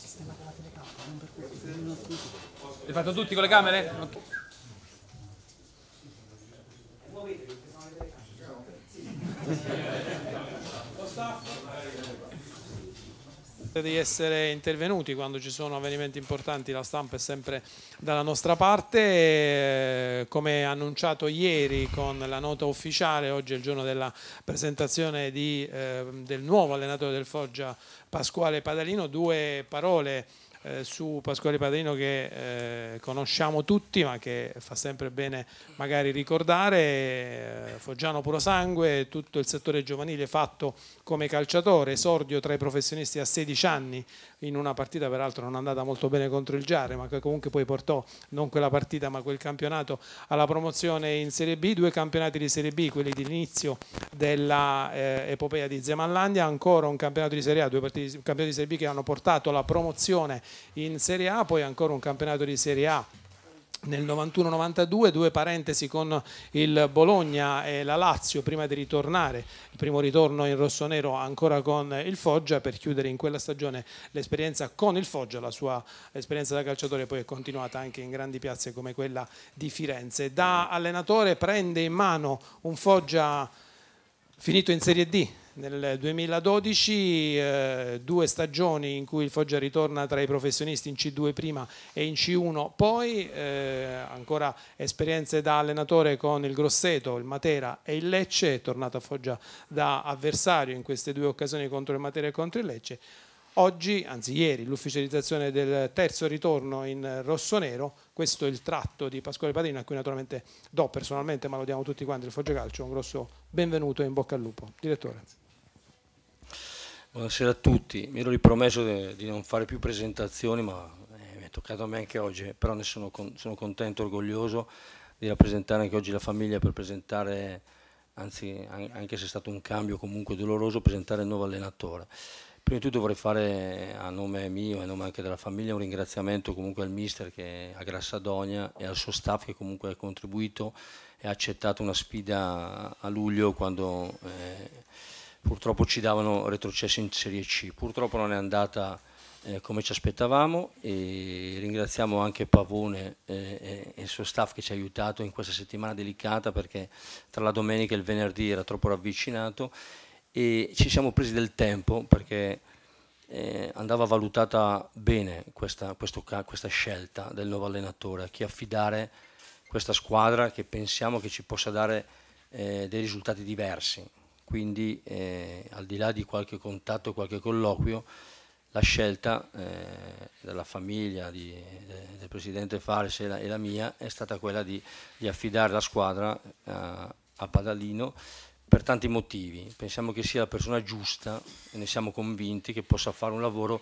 sistema la telecamera, non per questo. Hai fatto tutti con le camere? Okay. Muovete, di essere intervenuti quando ci sono avvenimenti importanti, la stampa è sempre dalla nostra parte, eh, come annunciato ieri con la nota ufficiale, oggi è il giorno della presentazione di, eh, del nuovo allenatore del Foggia Pasquale Padalino, due parole eh, su Pasquale Padrino che eh, conosciamo tutti ma che fa sempre bene magari ricordare, eh, Foggiano puro sangue, tutto il settore giovanile fatto come calciatore, esordio tra i professionisti a 16 anni in una partita peraltro non andata molto bene contro il Giare, ma che comunque poi portò non quella partita ma quel campionato alla promozione in Serie B, due campionati di Serie B, quelli dell'inizio dell'epopea eh, di Zemanlandia, ancora un campionato di Serie A, due partite un campionato di Serie B che hanno portato la promozione in Serie A, poi ancora un campionato di Serie A nel 91-92, due parentesi con il Bologna e la Lazio prima di ritornare, il primo ritorno in rosso-nero ancora con il Foggia per chiudere in quella stagione l'esperienza con il Foggia, la sua esperienza da calciatore poi è continuata anche in grandi piazze come quella di Firenze. Da allenatore prende in mano un Foggia finito in Serie D, nel 2012 eh, due stagioni in cui il Foggia ritorna tra i professionisti in C2 prima e in C1 poi, eh, ancora esperienze da allenatore con il Grosseto, il Matera e il Lecce, è tornato a Foggia da avversario in queste due occasioni contro il Matera e contro il Lecce. Oggi, anzi ieri, l'ufficializzazione del terzo ritorno in rosso-nero, questo è il tratto di Pasquale Padrino a cui naturalmente do personalmente, ma lo diamo tutti quanti il Foggia Calcio, un grosso benvenuto e in bocca al lupo. Direttore. Grazie. Buonasera a tutti, mi ero ripromesso di non fare più presentazioni ma eh, mi è toccato a me anche oggi, però ne sono, con, sono contento, orgoglioso di rappresentare anche oggi la famiglia per presentare, anzi anche se è stato un cambio comunque doloroso, presentare il nuovo allenatore. Prima di tutto vorrei fare a nome mio e a nome anche della famiglia un ringraziamento comunque al mister che a Grassadonia e al suo staff che comunque ha contribuito e ha accettato una sfida a luglio quando... Eh, purtroppo ci davano retrocesso in Serie C. Purtroppo non è andata eh, come ci aspettavamo e ringraziamo anche Pavone eh, e il suo staff che ci ha aiutato in questa settimana delicata perché tra la domenica e il venerdì era troppo ravvicinato e ci siamo presi del tempo perché eh, andava valutata bene questa, questo, questa scelta del nuovo allenatore, a chi affidare questa squadra che pensiamo che ci possa dare eh, dei risultati diversi quindi eh, al di là di qualche contatto, qualche colloquio, la scelta eh, della famiglia di, de, eh, del presidente Fares e la, e la, mia è stata quella di, di affidare la squadra eh, a Padalino per tanti motivi. Pensiamo che sia la persona giusta e ne siamo convinti che possa fare un lavoro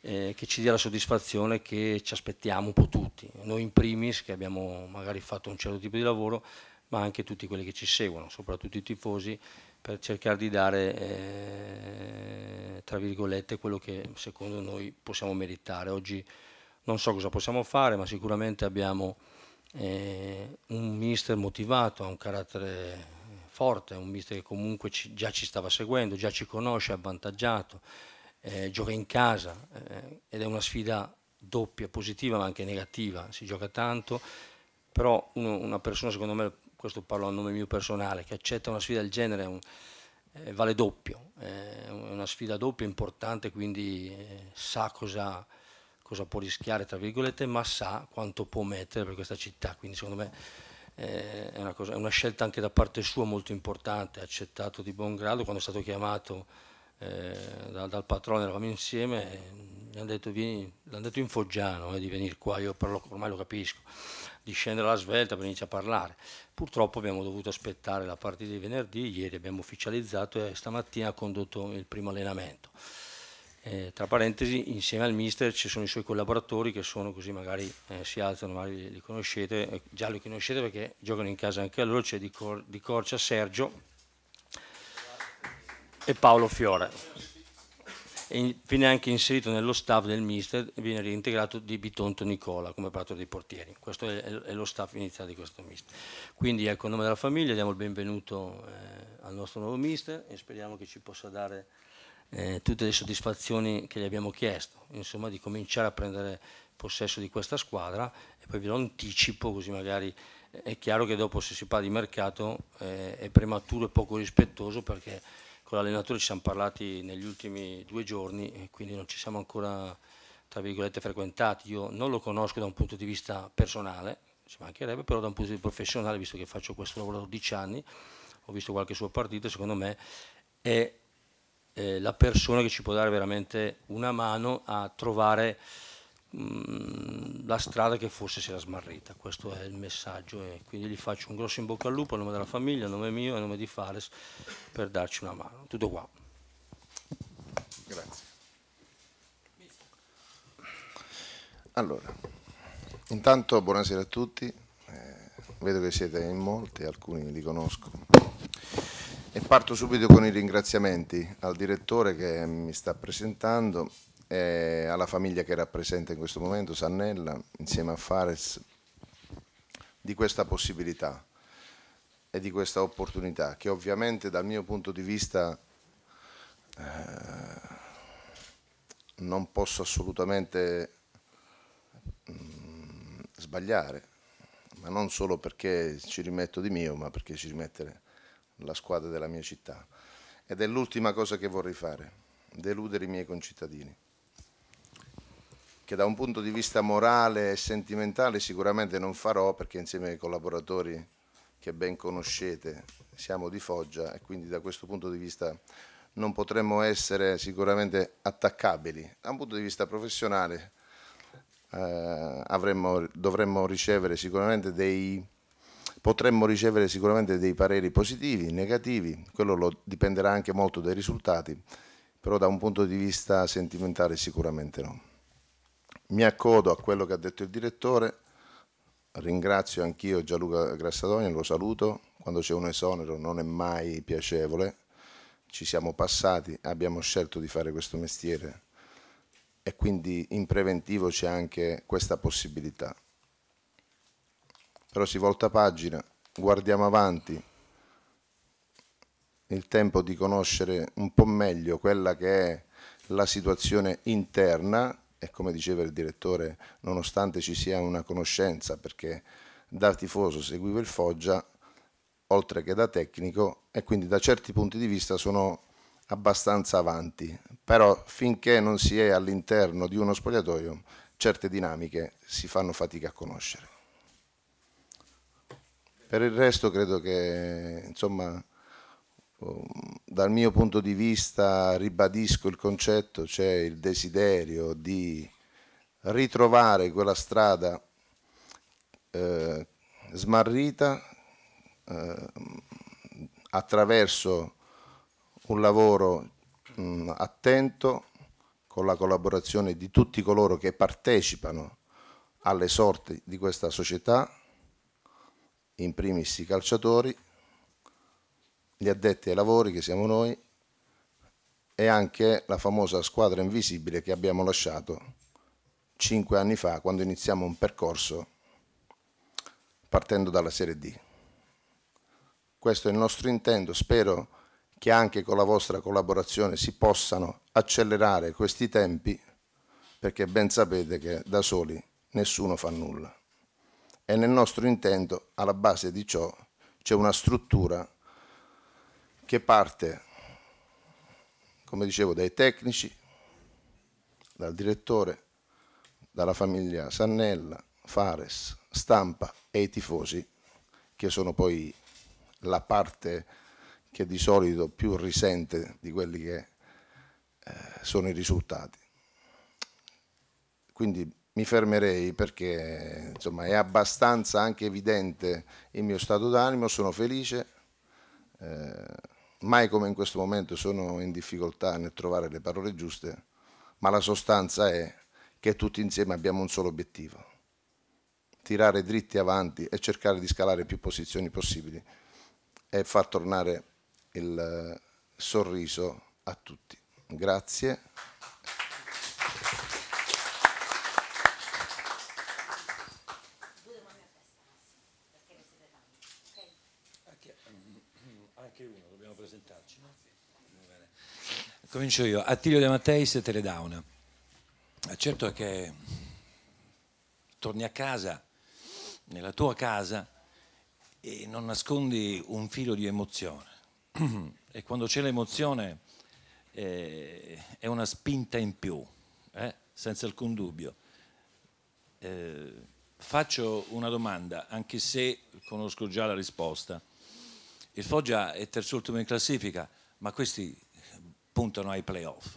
eh, che ci dia la soddisfazione che ci aspettiamo un po' tutti, noi in primis che abbiamo magari fatto un certo tipo di lavoro, ma anche tutti quelli che ci seguono, soprattutto i tifosi per cercare di dare, eh, tra virgolette, quello che secondo noi possiamo meritare. Oggi non so cosa possiamo fare, ma sicuramente abbiamo eh, un mister motivato, ha un carattere forte, un mister che comunque ci, già ci stava seguendo, già ci conosce, è avvantaggiato, eh, gioca in casa eh, ed è una sfida doppia, positiva ma anche negativa, si gioca tanto, però uno, una persona secondo me questo parlo a nome mio personale, che accetta una sfida del genere un, eh, vale doppio, è una sfida doppia importante, quindi eh, sa cosa, cosa, può rischiare, tra virgolette, ma sa quanto può mettere per questa città, quindi secondo me eh, è una, cosa, è, una scelta anche da parte sua molto importante, accettato di buon grado quando è stato chiamato eh, da, dal patrone, eravamo insieme, eh, gli hanno detto, vieni, l'hanno detto in Foggiano di venire qua, io però ormai lo capisco di scendere alla svelta per iniziare a parlare. Purtroppo abbiamo dovuto aspettare la partita di venerdì, ieri abbiamo ufficializzato e stamattina ha condotto il primo allenamento. Eh, tra parentesi, insieme al mister ci sono i suoi collaboratori che sono così, magari eh, si alzano, magari li, li conoscete, eh, già li conoscete perché giocano in casa anche a loro, c'è di, Cor- di Corcia Sergio e Paolo Fiore e viene anche inserito nello staff del mister e viene reintegrato di Bitonto Nicola come operatore dei portieri. Questo è, lo staff iniziale di questo mister. Quindi ecco, a nome della famiglia diamo il benvenuto eh, al nostro nuovo mister e speriamo che ci possa dare eh, tutte le soddisfazioni che gli abbiamo chiesto, insomma di cominciare a prendere possesso di questa squadra e poi ve lo anticipo così magari eh, è chiaro che dopo se si parla di mercato eh, è prematuro e poco rispettoso perché con l'allenatore ci siamo parlati negli ultimi due giorni e quindi non ci siamo ancora tra virgolette frequentati. Io non lo conosco da un punto di vista personale, ci mancherebbe, però da un punto di vista professionale, visto che faccio questo lavoro da 12 anni, ho visto qualche sua partita, secondo me è eh, la persona che ci può dare veramente una mano a trovare mh, mm, la strada che forse si era smarrita, questo è il messaggio e quindi gli faccio un grosso in bocca al lupo a nome della famiglia, a nome mio e a nome di Fares per darci una mano. Tutto qua. Grazie. Allora, intanto buonasera a tutti, eh, vedo che siete in molti, alcuni li conosco. E parto subito con i ringraziamenti al direttore che mi sta presentando eh, alla famiglia che rappresenta in questo momento, Sannella, insieme a Fares, di questa possibilità e di questa opportunità che ovviamente dal mio punto di vista eh, non posso assolutamente mh, mm, sbagliare, ma non solo perché ci rimetto di mio, ma perché ci rimette la squadra della mia città. Ed è l'ultima cosa che vorrei fare, deludere i miei concittadini che da un punto di vista morale e sentimentale sicuramente non farò perché insieme ai collaboratori che ben conoscete siamo di Foggia e quindi da questo punto di vista non potremmo essere sicuramente attaccabili. Da un punto di vista professionale eh, avremmo, dovremmo ricevere sicuramente dei potremmo ricevere sicuramente dei pareri positivi, negativi, quello dipenderà anche molto dai risultati, però da un punto di vista sentimentale sicuramente no mi accodo a quello che ha detto il direttore, ringrazio anch'io Gianluca Grassadoni, lo saluto, quando c'è un esonero non è mai piacevole, ci siamo passati, abbiamo scelto di fare questo mestiere e quindi in preventivo c'è anche questa possibilità. Però si volta pagina, guardiamo avanti, il tempo di conoscere un po' meglio quella che è la situazione interna e come diceva il direttore, nonostante ci sia una conoscenza, perché da tifoso seguivo il Foggia, oltre che da tecnico, e quindi da certi punti di vista sono abbastanza avanti, però finché non si è all'interno di uno spogliatoio, certe dinamiche si fanno fatica a conoscere. Per il resto credo che insomma, Ehm, dal mio punto di vista, ribadisco il concetto, c'è cioè il desiderio di ritrovare quella strada eh, smarrita eh, attraverso un lavoro mh, attento con la collaborazione di tutti coloro che partecipano alle sorti di questa società, in primis i calciatori, gli addetti ai lavori che siamo noi e anche la famosa squadra invisibile che abbiamo lasciato cinque anni fa quando iniziamo un percorso partendo dalla Serie D. Questo è il nostro intento, spero che anche con la vostra collaborazione si possano accelerare questi tempi perché ben sapete che da soli nessuno fa nulla. E nel nostro intento, alla base di ciò, c'è una struttura che parte, come dicevo, dai tecnici, dal direttore, dalla famiglia Sannella, Fares, stampa e i tifosi, che sono poi la parte che di solito più risente di quelli che eh, sono i risultati. Quindi mi fermerei perché insomma, è abbastanza anche evidente il mio stato d'animo, sono felice. Eh, mai come in questo momento sono in difficoltà nel trovare le parole giuste, ma la sostanza è che tutti insieme abbiamo un solo obiettivo, tirare dritti avanti e cercare di scalare più posizioni possibili e far tornare il sorriso a tutti. Grazie. Comincio io. Attilio De Matteis e Teledauna. Certo che torni a casa, nella tua casa, e non nascondi un filo di emozione. E quando c'è l'emozione eh, è una spinta in più, eh? senza alcun dubbio. Eh, faccio una domanda, anche se conosco già la risposta. Il Foggia è terzo ultimo in classifica, ma questi puntano ai playoff.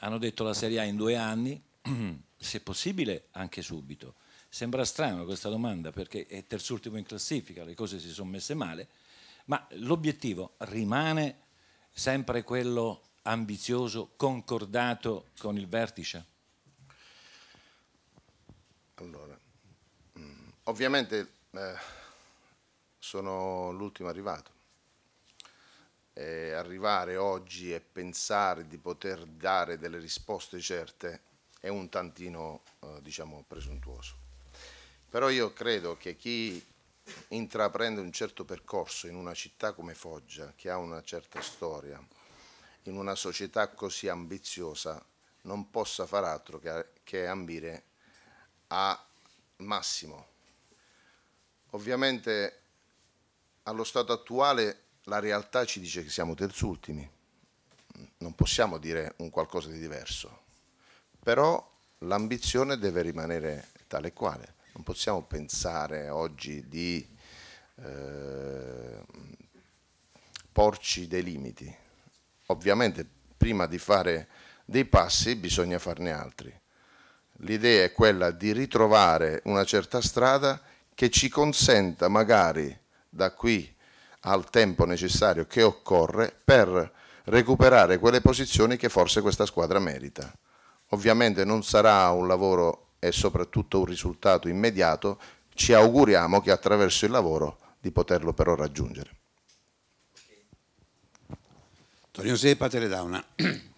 Hanno detto la Serie A in due anni, se possibile anche subito. Sembra strano questa domanda perché è terzultimo in classifica, le cose si sono messe male, ma l'obiettivo rimane sempre quello ambizioso, concordato con il vertice? Allora, mm, ovviamente eh, sono l'ultimo arrivato eh, arrivare oggi e pensare di poter dare delle risposte certe è un tantino, eh, diciamo, presuntuoso. Però io credo che chi intraprende un certo percorso in una città come Foggia, che ha una certa storia, in una società così ambiziosa, non possa far altro che, che ambire a massimo. Ovviamente allo stato attuale la realtà ci dice che siamo terzultimi, non possiamo dire un qualcosa di diverso, però l'ambizione deve rimanere tale e quale, non possiamo pensare oggi di eh, porci dei limiti, ovviamente prima di fare dei passi bisogna farne altri, l'idea è quella di ritrovare una certa strada che ci consenta magari da qui a al tempo necessario che occorre per recuperare quelle posizioni che forse questa squadra merita. Ovviamente non sarà un lavoro e soprattutto un risultato immediato, ci auguriamo che attraverso il lavoro di poterlo però raggiungere. Torino Sepa, Teledauna.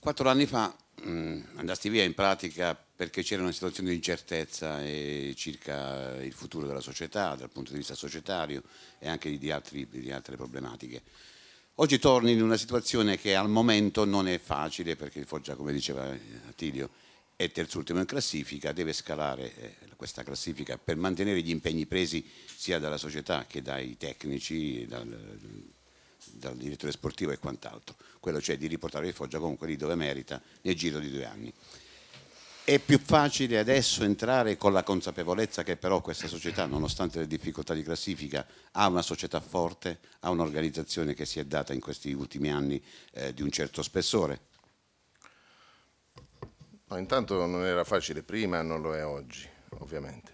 Quattro anni fa mm, andasti via in pratica perché c'era una situazione di incertezza eh, circa il futuro della società dal punto di vista societario e anche di, altri, di altre problematiche. Oggi torni in una situazione che al momento non è facile perché il Foggia, come diceva eh, Attilio, è terzultimo in classifica, deve scalare eh, questa classifica per mantenere gli impegni presi sia dalla società che dai tecnici, dal, dal direttore sportivo e quant'altro. Quello cioè di riportare il Foggia comunque lì dove merita nel giro di due anni. È più facile adesso entrare con la consapevolezza che però questa società, nonostante le difficoltà di classifica, ha una società forte, ha un'organizzazione che si è data in questi ultimi anni eh, di un certo spessore? No, intanto non era facile prima, non lo è oggi, ovviamente.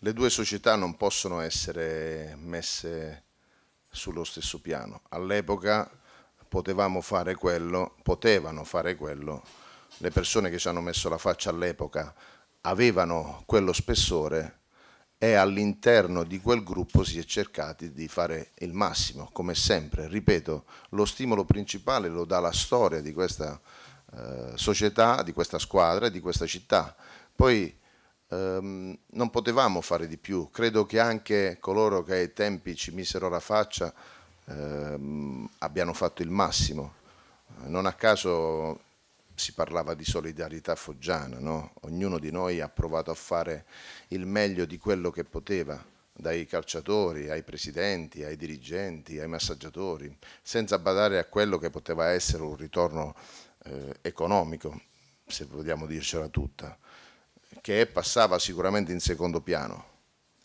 Le due società non possono essere messe sullo stesso piano. All'epoca potevamo fare quello, potevano fare quello le persone che ci hanno messo la faccia all'epoca avevano quello spessore e all'interno di quel gruppo si è cercati di fare il massimo, come sempre. Ripeto, lo stimolo principale lo dà la storia di questa eh, società, di questa squadra, e di questa città. Poi ehm, non potevamo fare di più, credo che anche coloro che ai tempi ci misero la faccia ehm, abbiano fatto il massimo. Non a caso si parlava di solidarietà foggiana, no? ognuno di noi ha provato a fare il meglio di quello che poteva, dai calciatori ai presidenti, ai dirigenti, ai massaggiatori, senza badare a quello che poteva essere un ritorno eh, economico, se vogliamo dircela tutta, che passava sicuramente in secondo piano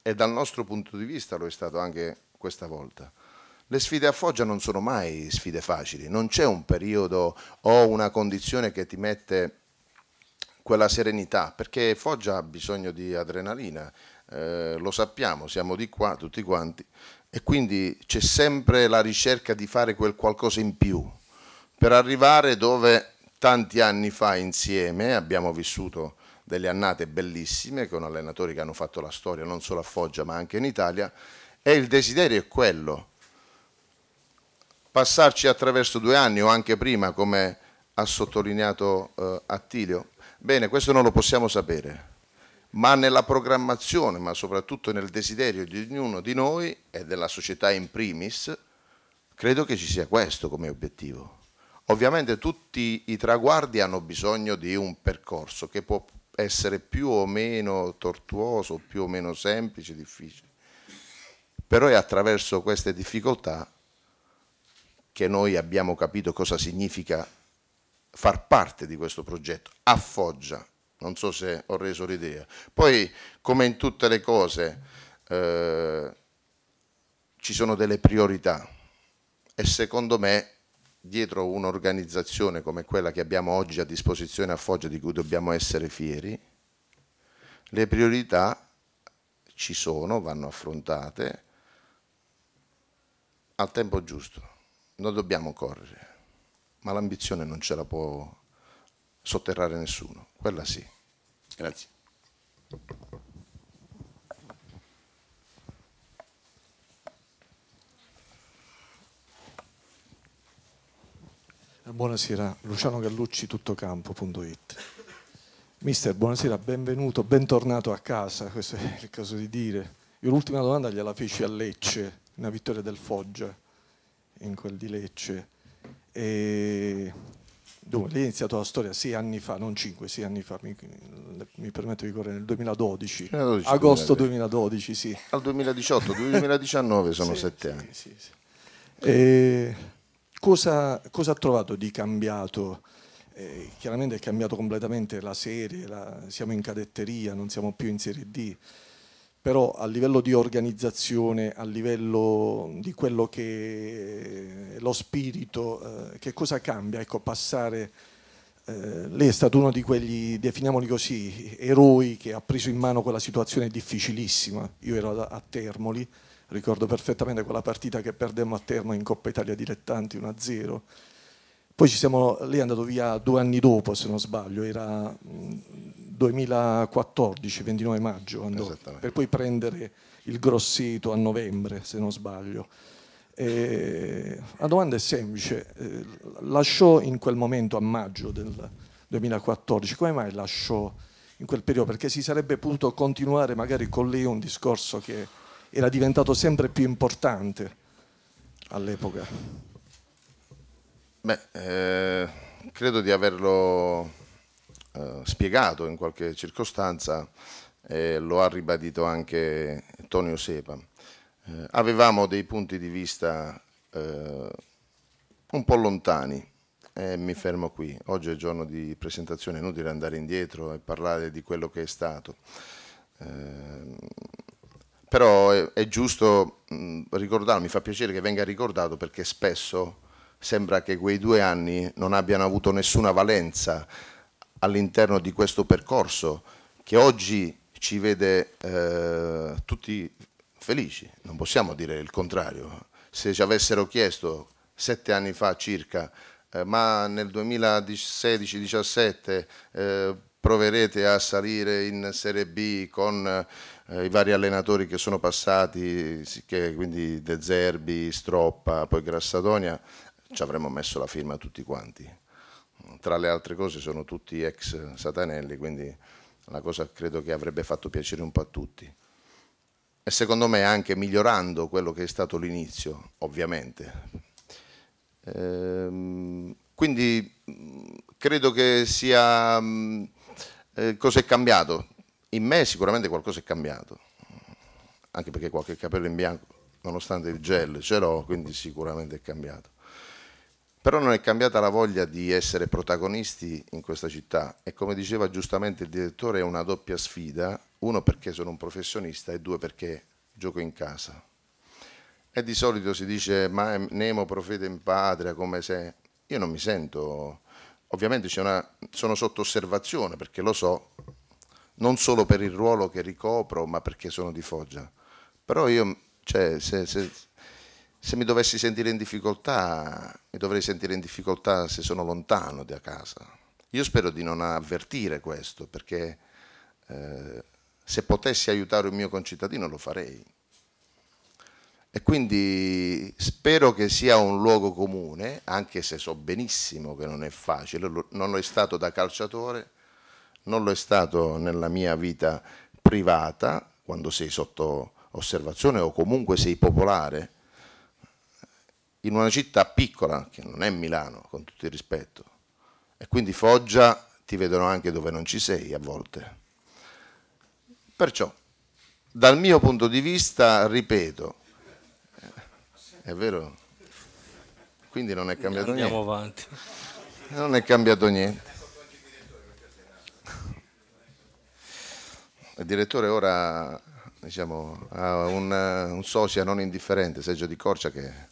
e dal nostro punto di vista lo è stato anche questa volta. Le sfide a Foggia non sono mai sfide facili, non c'è un periodo o una condizione che ti mette quella serenità, perché Foggia ha bisogno di adrenalina, eh, lo sappiamo, siamo di qua tutti quanti e quindi c'è sempre la ricerca di fare quel qualcosa in più per arrivare dove tanti anni fa insieme abbiamo vissuto delle annate bellissime con allenatori che hanno fatto la storia non solo a Foggia ma anche in Italia e il desiderio è quello passarci attraverso due anni o anche prima, come ha sottolineato eh, Attilio? Bene, questo non lo possiamo sapere, ma nella programmazione, ma soprattutto nel desiderio di ognuno di noi e della società in primis, credo che ci sia questo come obiettivo. Ovviamente tutti i traguardi hanno bisogno di un percorso che può essere più o meno tortuoso, più o meno semplice, difficile. Però è attraverso queste difficoltà che noi abbiamo capito cosa significa far parte di questo progetto a Foggia. Non so se ho reso l'idea. Poi, come in tutte le cose, eh, ci sono delle priorità e secondo me dietro un'organizzazione come quella che abbiamo oggi a disposizione a Foggia, di cui dobbiamo essere fieri, le priorità ci sono, vanno affrontate al tempo giusto. Noi dobbiamo correre, ma l'ambizione non ce la può sotterrare nessuno, quella sì. Grazie. Eh, buonasera, Luciano Gallucci, tuttocampo.it. Mister, buonasera, benvenuto, bentornato a casa, questo è il caso di dire. Io l'ultima domanda gliela feci a Lecce, una vittoria del Foggia in quel di Lecce. E Dunque, lì è iniziata la storia sei anni fa, non cinque, sei anni fa, mi, mi permetto di correre, nel 2012, 2012 agosto 2012, 2012, sì. Al 2018, 2019 sono sì, sette sì, anni. Sì, e cosa, cosa, ha trovato di cambiato? Eh, chiaramente è cambiato completamente la serie, la, siamo in cadetteria, non siamo più in Serie D però a livello di organizzazione, a livello di quello che è lo spirito, eh, che cosa cambia? Ecco, passare, eh, lei è stato uno di quegli, definiamoli così, eroi che ha preso in mano quella situazione difficilissima, io ero a Termoli, ricordo perfettamente quella partita che perdemmo a Termoli in Coppa Italia Dilettanti 1-0, poi ci siamo, lei è andato via due anni dopo, se non sbaglio, era 2014, mm, 29 maggio, andò, per poi prendere il Grosseto a novembre, se non sbaglio. E la domanda è semplice, eh, lasciò in quel momento a maggio del 2014, come mai lasciò in quel periodo? Perché si sarebbe potuto continuare magari con lei un discorso che era diventato sempre più importante all'epoca. Beh, eh, credo di averlo eh, spiegato in qualche circostanza e lo ha ribadito anche Tonio Sepa. Eh, avevamo dei punti di vista eh, un po' lontani e mi fermo qui. Oggi è giorno di presentazione, è inutile andare indietro e parlare di quello che è stato. Eh, però è, è giusto mh, mm, ricordarlo, mi fa piacere che venga ricordato perché spesso sembra che quei due anni non abbiano avuto nessuna valenza all'interno di questo percorso che oggi ci vede eh, tutti felici, non possiamo dire il contrario. Se ci avessero chiesto sette anni fa circa, eh, ma nel 2016-17 eh, proverete a salire in Serie B con eh, i vari allenatori che sono passati, quindi De Zerbi, Stroppa, poi Grassadonia, ci avremmo messo la firma tutti quanti. Tra le altre cose sono tutti ex satanelli, quindi la cosa credo che avrebbe fatto piacere un po' a tutti. E secondo me anche migliorando quello che è stato l'inizio, ovviamente. Ehm, quindi mm, credo che sia... Mm, eh, cosa è cambiato? In me sicuramente qualcosa è cambiato, anche perché qualche capello in bianco, nonostante il gel, ce l'ho, quindi sicuramente è cambiato. Però non è cambiata la voglia di essere protagonisti in questa città e come diceva giustamente il direttore è una doppia sfida, uno perché sono un professionista e due perché gioco in casa. E di solito si dice ma Nemo profeta in patria, come se... Io non mi sento... Ovviamente una... sono sotto osservazione perché lo so, non solo per il ruolo che ricopro, ma perché sono di Foggia. Però io, cioè, se, se se mi dovessi sentire in difficoltà, mi dovrei sentire in difficoltà se sono lontano da casa. Io spero di non avvertire questo, perché eh, se potessi aiutare un mio concittadino lo farei. E quindi spero che sia un luogo comune, anche se so benissimo che non è facile, non lo è stato da calciatore, non lo è stato nella mia vita privata, quando sei sotto osservazione o comunque sei popolare in una città piccola, che non è Milano, con tutto il rispetto, e quindi Foggia ti vedono anche dove non ci sei a volte. Perciò, dal mio punto di vista, ripeto, eh, è vero, quindi non è cambiato Andiamo niente. Avanti. Non è cambiato niente. Il direttore ora diciamo, ha un, eh, un socio non indifferente, Sergio Di Corcia, che È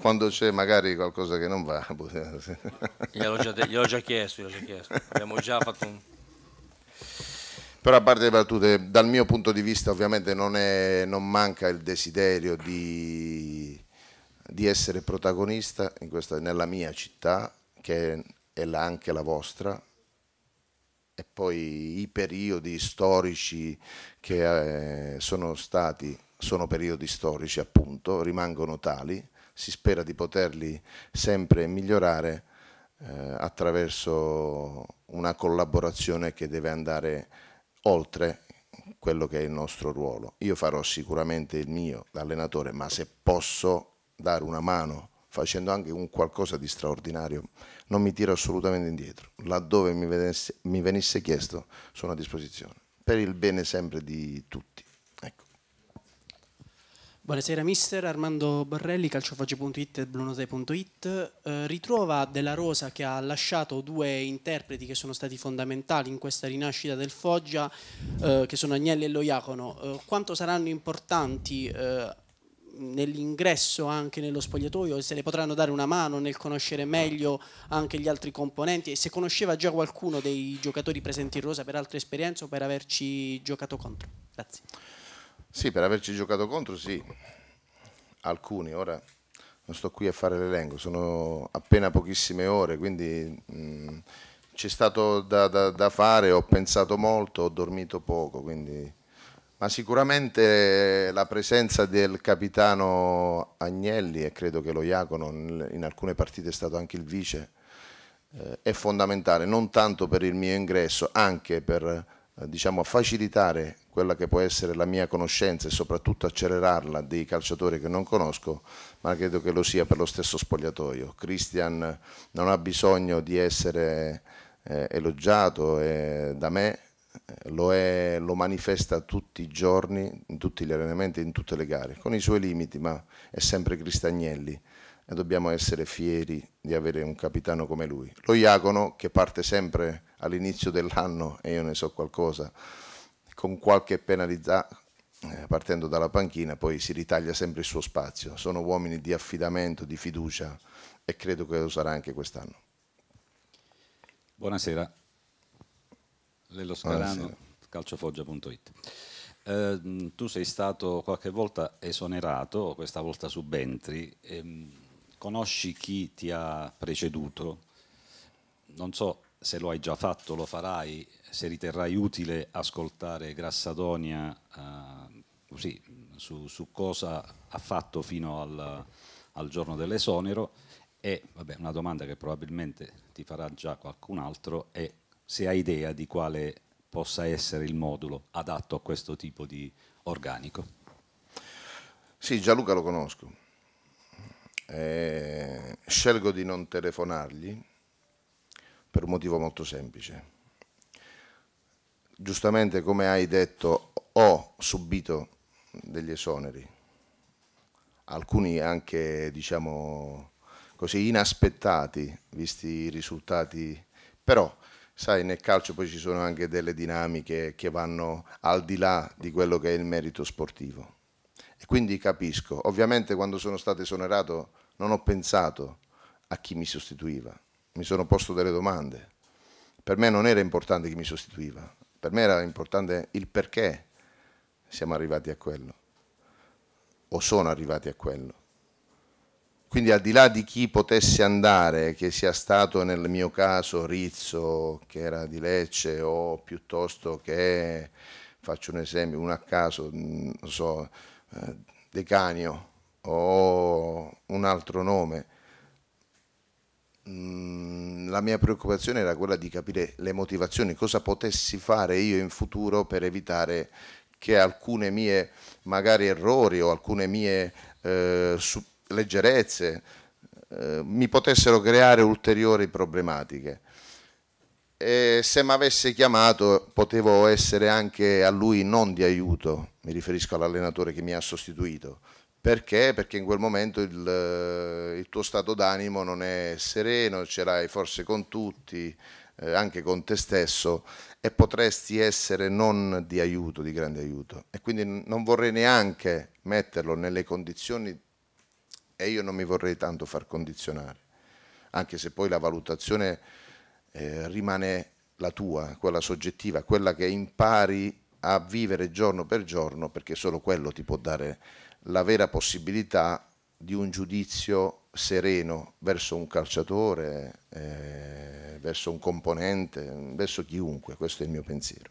quando c'è magari qualcosa che non va. gliel'ho, già, de- già chiesto, già chiesto. abbiamo già fatto un... Però a parte le battute, dal mio punto di vista ovviamente non, è, non manca il desiderio di, di essere protagonista questa, nella mia città, che è la, anche la vostra, e poi i periodi storici che eh, sono stati, sono periodi storici appunto, rimangono tali si spera di poterli sempre migliorare eh, attraverso una collaborazione che deve andare oltre quello che è il nostro ruolo. Io farò sicuramente il mio da allenatore, ma se posso dare una mano facendo anche un qualcosa di straordinario, non mi tiro assolutamente indietro. Laddove mi venisse, mi venisse chiesto sono a disposizione, per il bene sempre di tutti. Buonasera mister, Armando Barrelli, calciofaggi.it e brunosei.it. Eh, ritrova Della Rosa che ha lasciato due interpreti che sono stati fondamentali in questa rinascita del Foggia, eh, che sono Agnelli e Loiacono. Eh, quanto saranno importanti eh, nell'ingresso anche nello spogliatoio se le potranno dare una mano nel conoscere meglio anche gli altri componenti e se conosceva già qualcuno dei giocatori presenti in rosa per altre esperienze o per averci giocato contro? Grazie. Sì, per averci giocato contro, sì. Alcuni, ora non sto qui a fare l'elenco, sono appena pochissime ore, quindi mh, mm, c'è stato da, da, da, fare, ho pensato molto, ho dormito poco, quindi... ma sicuramente la presenza del capitano Agnelli e credo che lo Iacono in alcune partite è stato anche il vice, eh, è fondamentale, non tanto per il mio ingresso, anche per eh, diciamo, a facilitare quella che può essere la mia conoscenza e soprattutto accelerarla dei calciatori che non conosco, ma credo che lo sia per lo stesso spogliatoio. Christian non ha bisogno di essere eh, elogiato eh, da me, eh, lo, è, lo, manifesta tutti i giorni, in tutti gli allenamenti, in tutte le gare, con i suoi limiti, ma è sempre Cristagnelli e dobbiamo essere fieri di avere un capitano come lui. Lo Iacono che parte sempre all'inizio dell'anno, e io ne so qualcosa, con qualche penalità eh, partendo dalla panchina, poi si ritaglia sempre il suo spazio. Sono uomini di affidamento, di fiducia e credo che lo sarà anche quest'anno. Buonasera. Lello Scarano, calciofoggia.it. Eh, tu sei stato qualche volta esonerato, questa volta subentri. Eh, conosci chi ti ha preceduto? Non so se lo hai già fatto lo farai, se riterrai utile ascoltare Grassadonia eh, così, su, su, cosa ha fatto fino al, al giorno dell'esonero e vabbè, una domanda che probabilmente ti farà già qualcun altro è se hai idea di quale possa essere il modulo adatto a questo tipo di organico. Sì, Gianluca lo conosco. Eh, scelgo di non telefonargli per un motivo molto semplice. Giustamente, come hai detto, ho subito degli esoneri, alcuni anche, diciamo così, inaspettati, visti i risultati, però sai, nel calcio poi ci sono anche delle dinamiche che vanno al di là di quello che è il merito sportivo. E quindi capisco, ovviamente quando sono stato esonerato non ho pensato a chi mi sostituiva, mi sono posto delle domande. Per me non era importante chi mi sostituiva, per me era importante il perché siamo arrivati a quello o sono arrivati a quello. Quindi al di là di chi potesse andare, che sia stato nel mio caso Rizzo, che era di Lecce, o piuttosto che, faccio un esempio, un a caso, mm, non so, eh, Decanio, o un altro nome, la mia preoccupazione era quella di capire le motivazioni, cosa potessi fare io in futuro per evitare che alcune mie magari errori o alcune mie eh, leggerezze eh, mi potessero creare ulteriori problematiche. E se mi avesse chiamato potevo essere anche a lui non di aiuto, mi riferisco all'allenatore che mi ha sostituito perché? Perché in quel momento il, eh, il tuo stato d'animo non è sereno, ce l'hai forse con tutti, eh, anche con te stesso, e potresti essere non di aiuto, di grande aiuto. E quindi non vorrei neanche metterlo nelle condizioni e io non mi vorrei tanto far condizionare, anche se poi la valutazione eh, rimane la tua, quella soggettiva, quella che impari a vivere giorno per giorno, perché solo quello ti può dare la vera possibilità di un giudizio sereno verso un calciatore, eh, verso un componente, verso chiunque, questo è il mio pensiero.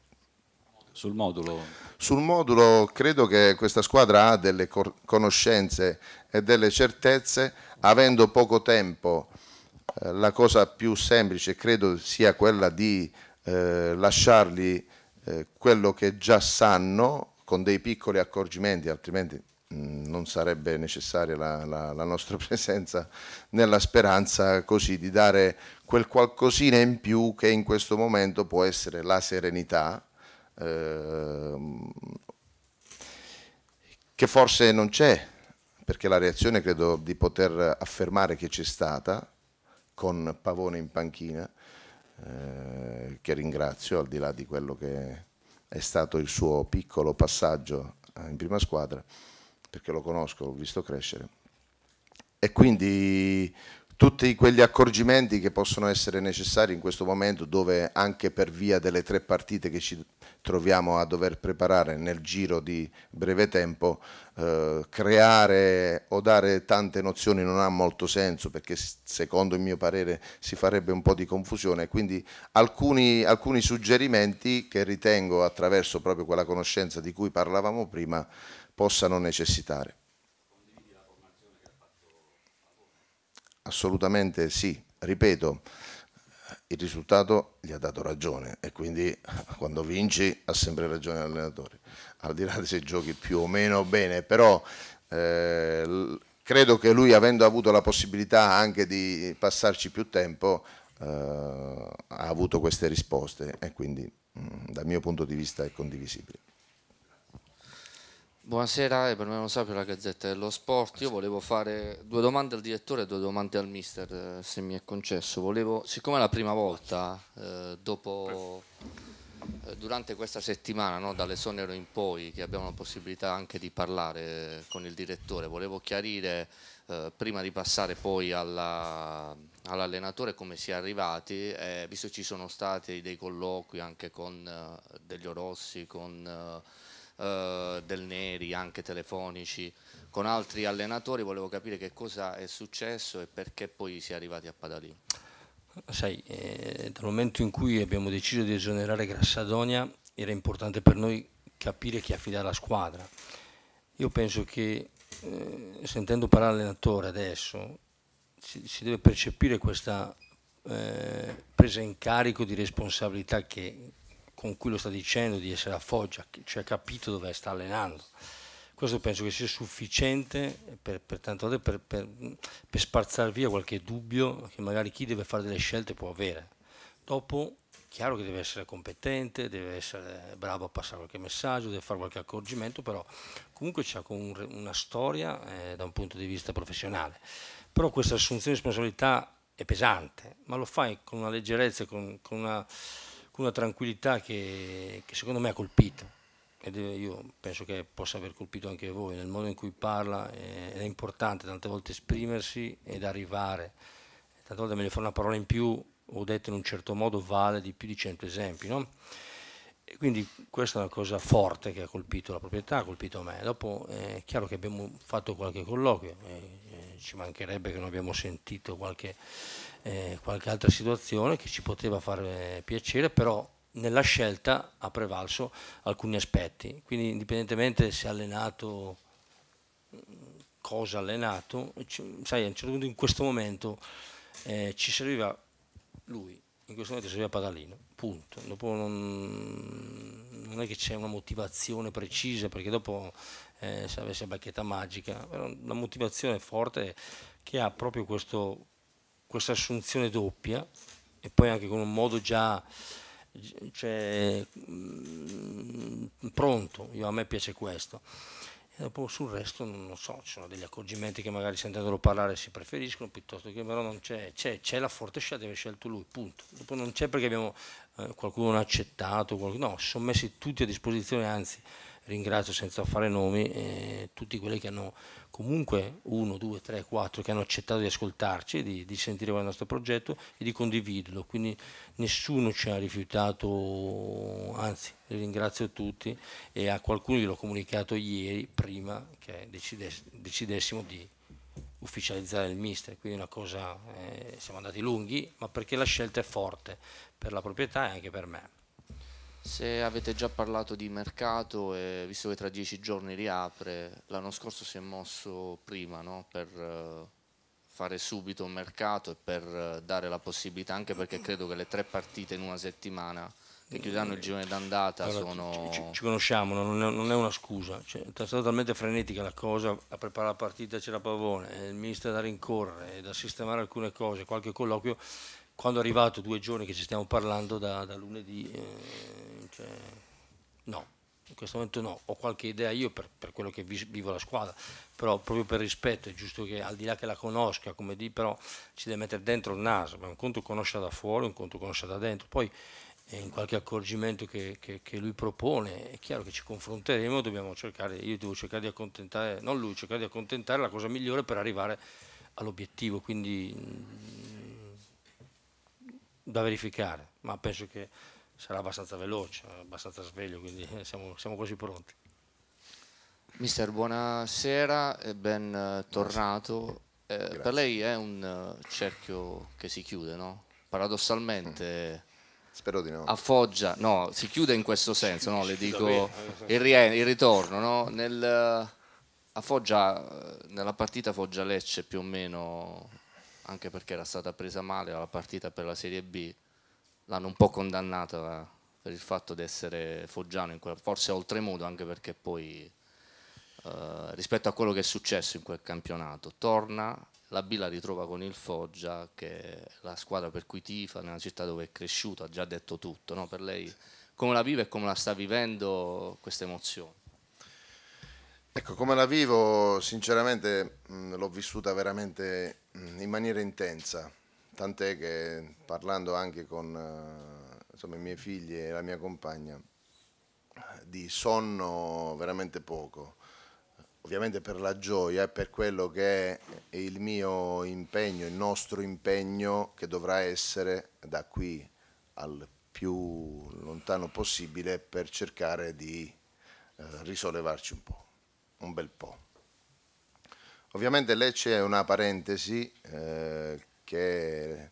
Sul modulo? Sul modulo credo che questa squadra ha delle conoscenze e delle certezze, avendo poco tempo eh, la cosa più semplice credo sia quella di eh, lasciarli eh, quello che già sanno con dei piccoli accorgimenti, altrimenti Mm, non sarebbe necessaria la, la, la, nostra presenza nella speranza così di dare quel qualcosina in più che in questo momento può essere la serenità ehm, che forse non c'è perché la reazione credo di poter affermare che c'è stata con Pavone in panchina eh, che ringrazio al di là di quello che è stato il suo piccolo passaggio eh, in prima squadra perché lo conosco, l'ho visto crescere. E quindi tutti quegli accorgimenti che possono essere necessari in questo momento dove anche per via delle tre partite che ci troviamo a dover preparare nel giro di breve tempo, eh, creare o dare tante nozioni non ha molto senso perché secondo il mio parere si farebbe un po' di confusione, quindi alcuni, alcuni suggerimenti che ritengo attraverso proprio quella conoscenza di cui parlavamo prima possano necessitare. Assolutamente sì, ripeto, il risultato gli ha dato ragione e quindi quando vinci ha sempre ragione l'allenatore, al di là di se giochi più o meno bene, però eh, credo che lui avendo avuto la possibilità anche di passarci più tempo eh, ha avuto queste risposte e quindi mh, mm, dal mio punto di vista è condivisibile. Buonasera, per me Emanuele Sapio, la Gazzetta dello Sport. Io volevo fare due domande al direttore e due domande al mister, eh, se mi è concesso. Volevo, siccome è la prima volta, eh, dopo, eh, durante questa settimana, no, dall'esonero in poi, che abbiamo la possibilità anche di parlare eh, con il direttore, volevo chiarire, eh, prima di passare poi alla, all'allenatore, come si è arrivati, eh, visto che ci sono stati dei colloqui anche con Degli Orossi, con... Eh, del Neri, anche telefonici, con altri allenatori, volevo capire che cosa è successo e perché poi si è arrivati a Padalino. Sai, eh, dal momento in cui abbiamo deciso di esonerare Grassadonia era importante per noi capire chi affidare la squadra. Io penso che eh, sentendo parlare l'allenatore adesso si, si, deve percepire questa eh, presa in carico di responsabilità che, con cui lo sta dicendo di essere a Foggia, cioè ha capito dove sta allenando. Questo penso che sia sufficiente per, per, tanto, per, per, per sparzare via qualche dubbio che magari chi deve fare delle scelte può avere. Dopo, chiaro che deve essere competente, deve essere bravo a passare qualche messaggio, deve fare qualche accorgimento, però comunque c'è una storia eh, da un punto di vista professionale. Però questa assunzione di responsabilità è pesante, ma lo fai con una leggerezza, con, con una con una tranquillità che, che secondo me ha colpito. Ed io penso che possa aver colpito anche voi nel modo in cui parla. Eh, è importante tante volte esprimersi ed arrivare. Tante volte me ne fa una parola in più o detta in un certo modo vale di più di cento esempi. No? e quindi questa è una cosa forte che ha colpito la proprietà, ha colpito me. Dopo eh, è chiaro che abbiamo fatto qualche colloquio, eh, eh, ci mancherebbe che non abbiamo sentito qualche eh, qualche altra situazione che ci poteva far eh, piacere, però nella scelta ha prevalso alcuni aspetti, quindi indipendentemente se ha allenato, mm, cosa ha allenato, sai, a un certo punto in questo momento eh, ci serviva lui, in questo momento serviva Padalino, punto. Dopo non, non è che c'è una motivazione precisa, perché dopo eh, se avesse bacchetta magica, però una motivazione forte che ha proprio questo questa assunzione doppia e poi anche con un modo già cioè, mm, pronto, Io, a me piace questo. E dopo sul resto non lo so, ci sono degli accorgimenti che magari sentendolo parlare si preferiscono piuttosto che però non c'è, c'è, c'è la forte scelta, deve scelto lui, punto. Dopo non c'è perché abbiamo eh, qualcuno accettato, qualcuno, no, sono messi tutti a disposizione, anzi ringrazio senza fare nomi eh, tutti quelli che hanno comunque uno, due, tre, quattro che hanno accettato di ascoltarci, di, di sentire il nostro progetto e di condividerlo, quindi nessuno ci ha rifiutato, anzi ringrazio tutti e a qualcuno gliel'ho comunicato ieri prima che decides decidessimo di ufficializzare il mister, quindi una cosa, eh, siamo andati lunghi, ma perché la scelta è forte per la proprietà e anche per me. Se avete già parlato di mercato, e visto che tra dieci giorni riapre, l'anno scorso si è mosso prima no? per eh, fare subito un mercato e per eh, dare la possibilità, anche perché credo che le tre partite in una settimana che chiuderanno il girone d'andata allora, sono... Ci, ci conosciamo, non è, non è, una scusa, cioè, è stata talmente frenetica la cosa, a preparare la partita c'era Pavone, eh, il mister da rincorrere, da sistemare alcune cose, qualche colloquio, quando è arrivato due giorni che ci stiamo parlando da, da lunedì... Eh, cioè, no, in questo momento no, ho qualche idea io per, per, quello che vivo la squadra, però proprio per rispetto è giusto che al di là che la conosca, come di, però ci deve mettere dentro il naso, ma un conto conosce da fuori, un conto conosce da dentro, poi in qualche accorgimento che, che, che, lui propone, è chiaro che ci confronteremo, dobbiamo cercare, io devo cercare di accontentare, non lui, cercare di accontentare la cosa migliore per arrivare all'obiettivo, quindi mh, mm, da verificare, ma penso che sarà abbastanza veloce, abbastanza sveglio, quindi siamo, siamo quasi pronti. Mister, buonasera e eh, ben eh, tornato. Eh, per lei è un eh, cerchio che si chiude, no? Paradossalmente... Mm. Spero di no. A Foggia, no, si chiude in questo senso, no? Le dico il, ri- il ritorno, no? Nel, a Foggia, nella partita Foggia-Lecce più o meno, anche perché era stata presa male la partita per la Serie B, l'hanno un po' condannata per il fatto di essere foggiano, forse oltremodo anche perché poi eh, rispetto a quello che è successo in quel campionato, torna, la B la ritrova con il Foggia, che è la squadra per cui tifa, nella città dove è cresciuto, ha già detto tutto, no? per lei come la vive e come la sta vivendo questa emozione? Ecco, come la vivo, sinceramente l'ho vissuta veramente in maniera intensa, tant'è che parlando anche con eh, insomma, i miei figli e la mia compagna, di sonno veramente poco. Ovviamente per la gioia e per quello che è il mio impegno, il nostro impegno che dovrà essere da qui al più lontano possibile per cercare di eh, risollevarci un po', un bel po'. Ovviamente Lecce è una parentesi eh, eh,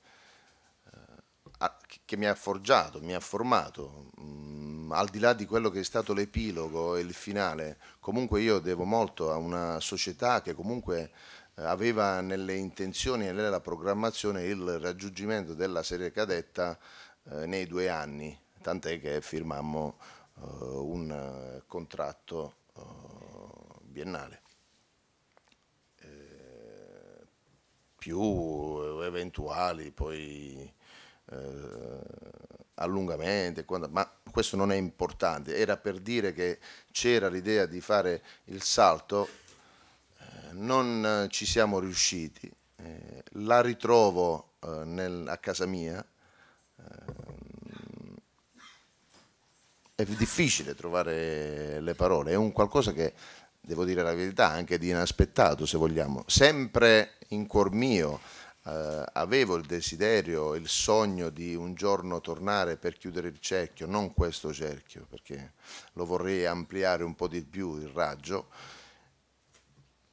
che, che mi ha forgiato, mi ha formato. Mm, al di là di quello che è stato l'epilogo e il finale, comunque io devo molto a una società che comunque eh, aveva nelle intenzioni e nella programmazione il raggiungimento della serie cadetta eh, nei due anni, tant'è che firmammo un contratto biennale. più eh, eventuali poi eh, allungamenti, ma questo non è importante, era per dire che c'era l'idea di fare il salto, eh, non ci siamo riusciti, eh, la ritrovo eh, nel, a casa mia, ehm, è difficile trovare le parole, è un qualcosa che, devo dire la verità, anche di inaspettato se vogliamo, sempre in cuor mio eh, avevo il desiderio, il sogno di un giorno tornare per chiudere il cerchio, non questo cerchio, perché lo vorrei ampliare un po' di più il raggio,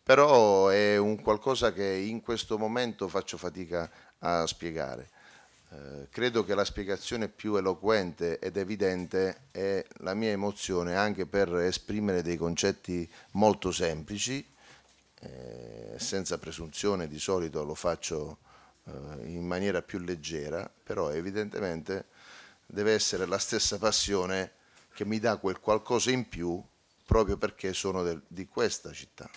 però è un qualcosa che in questo momento faccio fatica a spiegare. Eh, credo che la spiegazione più eloquente ed evidente è la mia emozione anche per esprimere dei concetti molto semplici eh, senza presunzione di solito lo faccio eh, in maniera più leggera, però evidentemente deve essere la stessa passione che mi dà quel qualcosa in più proprio perché sono del, di questa città.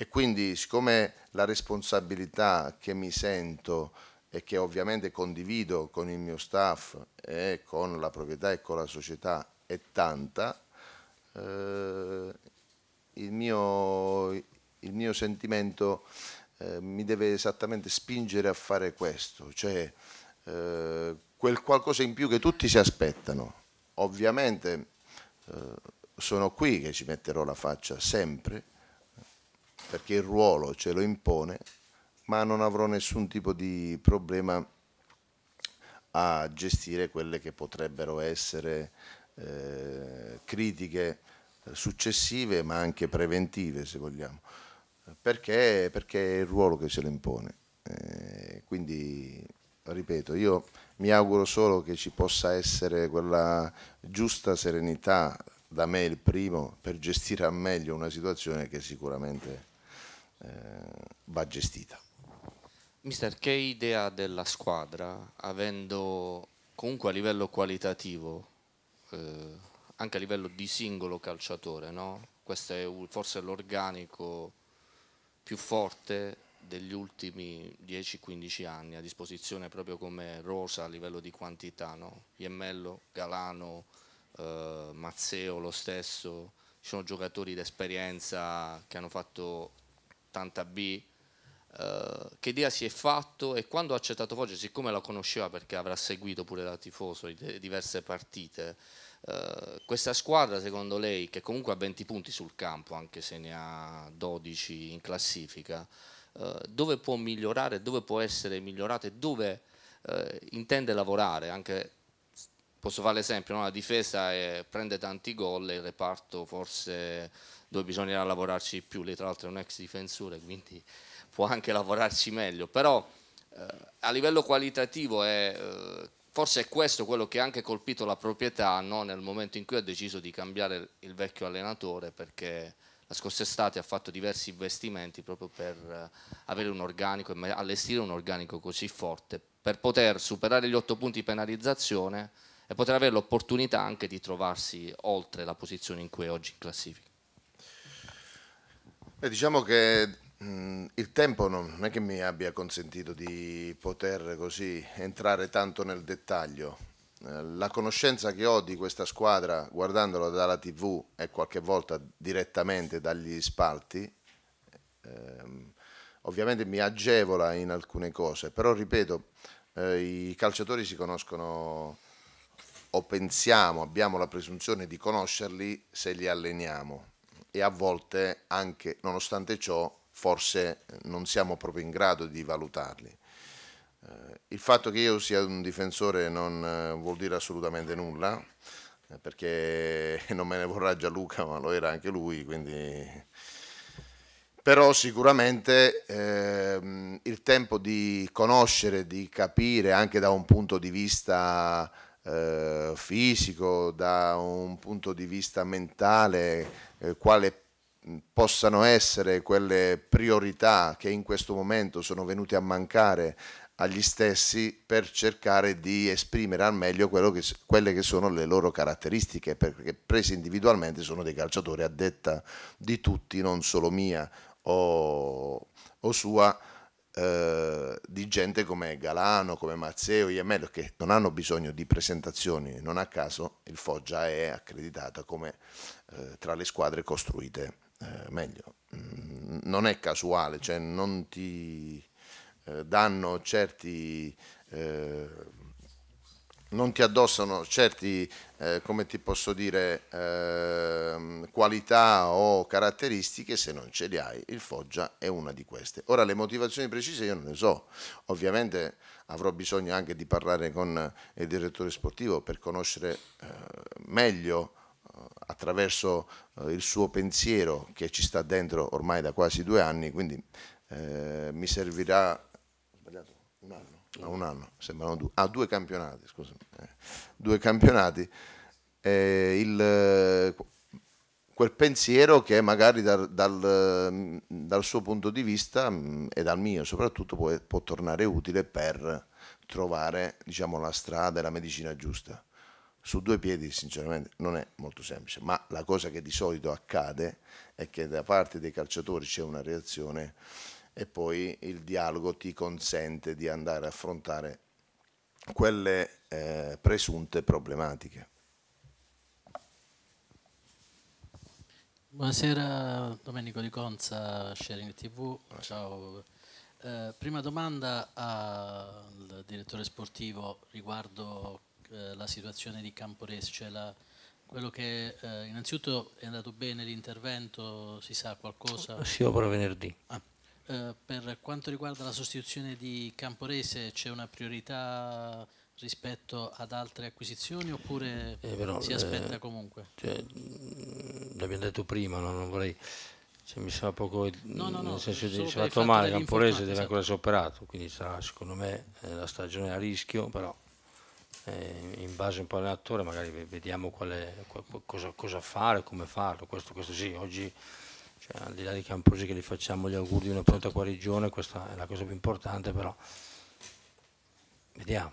E quindi siccome la responsabilità che mi sento e che ovviamente condivido con il mio staff e con la proprietà e con la società è tanta, eh, il mio il mio sentimento eh, mi deve esattamente spingere a fare questo, cioè eh, quel qualcosa in più che tutti si aspettano. Ovviamente eh, sono qui che ci metterò la faccia sempre, perché il ruolo ce lo impone, ma non avrò nessun tipo di problema a gestire quelle che potrebbero essere eh, critiche successive ma anche preventive se vogliamo perché, perché è il ruolo che se lo impone. Eh, quindi, ripeto, io mi auguro solo che ci possa essere quella giusta serenità, da me il primo, per gestire al meglio una situazione che sicuramente eh, va gestita. Mister, che idea della squadra, avendo comunque a livello qualitativo, eh, anche a livello di singolo calciatore, no? questo è forse l'organico più forte degli ultimi 10-15 anni a disposizione proprio come rosa a livello di quantità, no? Iemmello, Galano, eh, Mazzeo lo stesso, ci sono giocatori d'esperienza che hanno fatto tanta B, eh, che idea si è fatto e quando ha accettato Foggia, siccome la conosceva perché avrà seguito pure da tifoso diverse partite, eh, questa squadra, secondo lei, che comunque ha 20 punti sul campo, anche se ne ha 12 in classifica, uh, dove può migliorare, dove può essere migliorata e dove uh, intende lavorare? Anche, posso fare l'esempio, no? la difesa è, prende tanti gol e il reparto forse dove bisognerà lavorarci più, lei tra l'altro è un ex difensore, quindi può anche lavorarci meglio, però a livello qualitativo è forse è questo quello che ha anche colpito la proprietà no? nel momento in cui ha deciso di cambiare il vecchio allenatore perché la scorsa estate ha fatto diversi investimenti proprio per eh, avere un organico e allestire un organico così forte per poter superare gli otto punti di penalizzazione e poter avere l'opportunità anche di trovarsi oltre la posizione in cui è oggi in classifica. Beh, diciamo che Mm, il tempo non è che mi abbia consentito di poter così entrare tanto nel dettaglio. Eh, la conoscenza che ho di questa squadra, guardandola dalla TV e qualche volta direttamente dagli spalti, ehm, ovviamente mi agevola in alcune cose, però ripeto, eh, i calciatori si conoscono o pensiamo, abbiamo la presunzione di conoscerli se li alleniamo e a volte anche, nonostante ciò, forse non siamo proprio in grado di valutarli. Eh, il fatto che io sia un difensore non eh, vuol dire assolutamente nulla, eh, perché non me ne vorrà già Luca, ma lo era anche lui, quindi... però sicuramente ehm, il tempo di conoscere, di capire anche da un punto di vista eh, fisico, da un punto di vista mentale, eh, quale possano essere quelle priorità che in questo momento sono venute a mancare agli stessi per cercare di esprimere al meglio che, quelle che sono le loro caratteristiche, perché presi individualmente sono dei calciatori a detta di tutti, non solo mia o, o sua, eh, di gente come Galano, come Mazzeo, Iamello, che non hanno bisogno di presentazioni, non a caso il Foggia è accreditata come eh, tra le squadre costruite eh, meglio, mm, non è casuale, cioè non ti eh, danno certi, eh, non ti addossano certi, eh, come ti posso dire, eh, qualità o caratteristiche se non ce li hai. Il Foggia è una di queste. Ora le motivazioni precise io non ne so, ovviamente avrò bisogno anche di parlare con il direttore sportivo per conoscere eh, meglio attraverso eh, il suo pensiero che ci sta dentro ormai da quasi due anni, quindi eh, mi servirà un anno, no, ah, un anno sembrano due, ah, due campionati, scusami, eh, due campionati, il, quel pensiero che magari dal, dal, dal, suo punto di vista mm, e dal mio soprattutto può, può tornare utile per trovare diciamo, la strada e la medicina giusta su due piedi sinceramente non è molto semplice, ma la cosa che di solito accade è che da parte dei calciatori c'è una reazione e poi il dialogo ti consente di andare a affrontare quelle eh, presunte problematiche. Buonasera Domenico Di Conza, Sharing TV, ciao. Eh, prima domanda al direttore sportivo riguardo eh, la situazione di Camporese, cioè la, quello che eh, innanzitutto è andato bene l'intervento, si sa qualcosa? Sì, opera venerdì. Ah. Eh, per quanto riguarda la sostituzione di Camporese c'è una priorità rispetto ad altre acquisizioni oppure eh, però, si aspetta eh, comunque? Cioè, mm, l'abbiamo detto prima, no? non vorrei... Cioè, mi sa poco, no, no, nel senso di si è fatto male Camporese deve esatto. ancora essere operato, quindi sarà secondo me eh, la stagione a rischio, però eh, in base un po' all'attore magari vediamo quale, cosa, cosa, fare, come farlo, questo, questo sì, oggi cioè, al di là di Camposi che gli facciamo gli auguri di una pronta guarigione, questa è la cosa più importante però vediamo,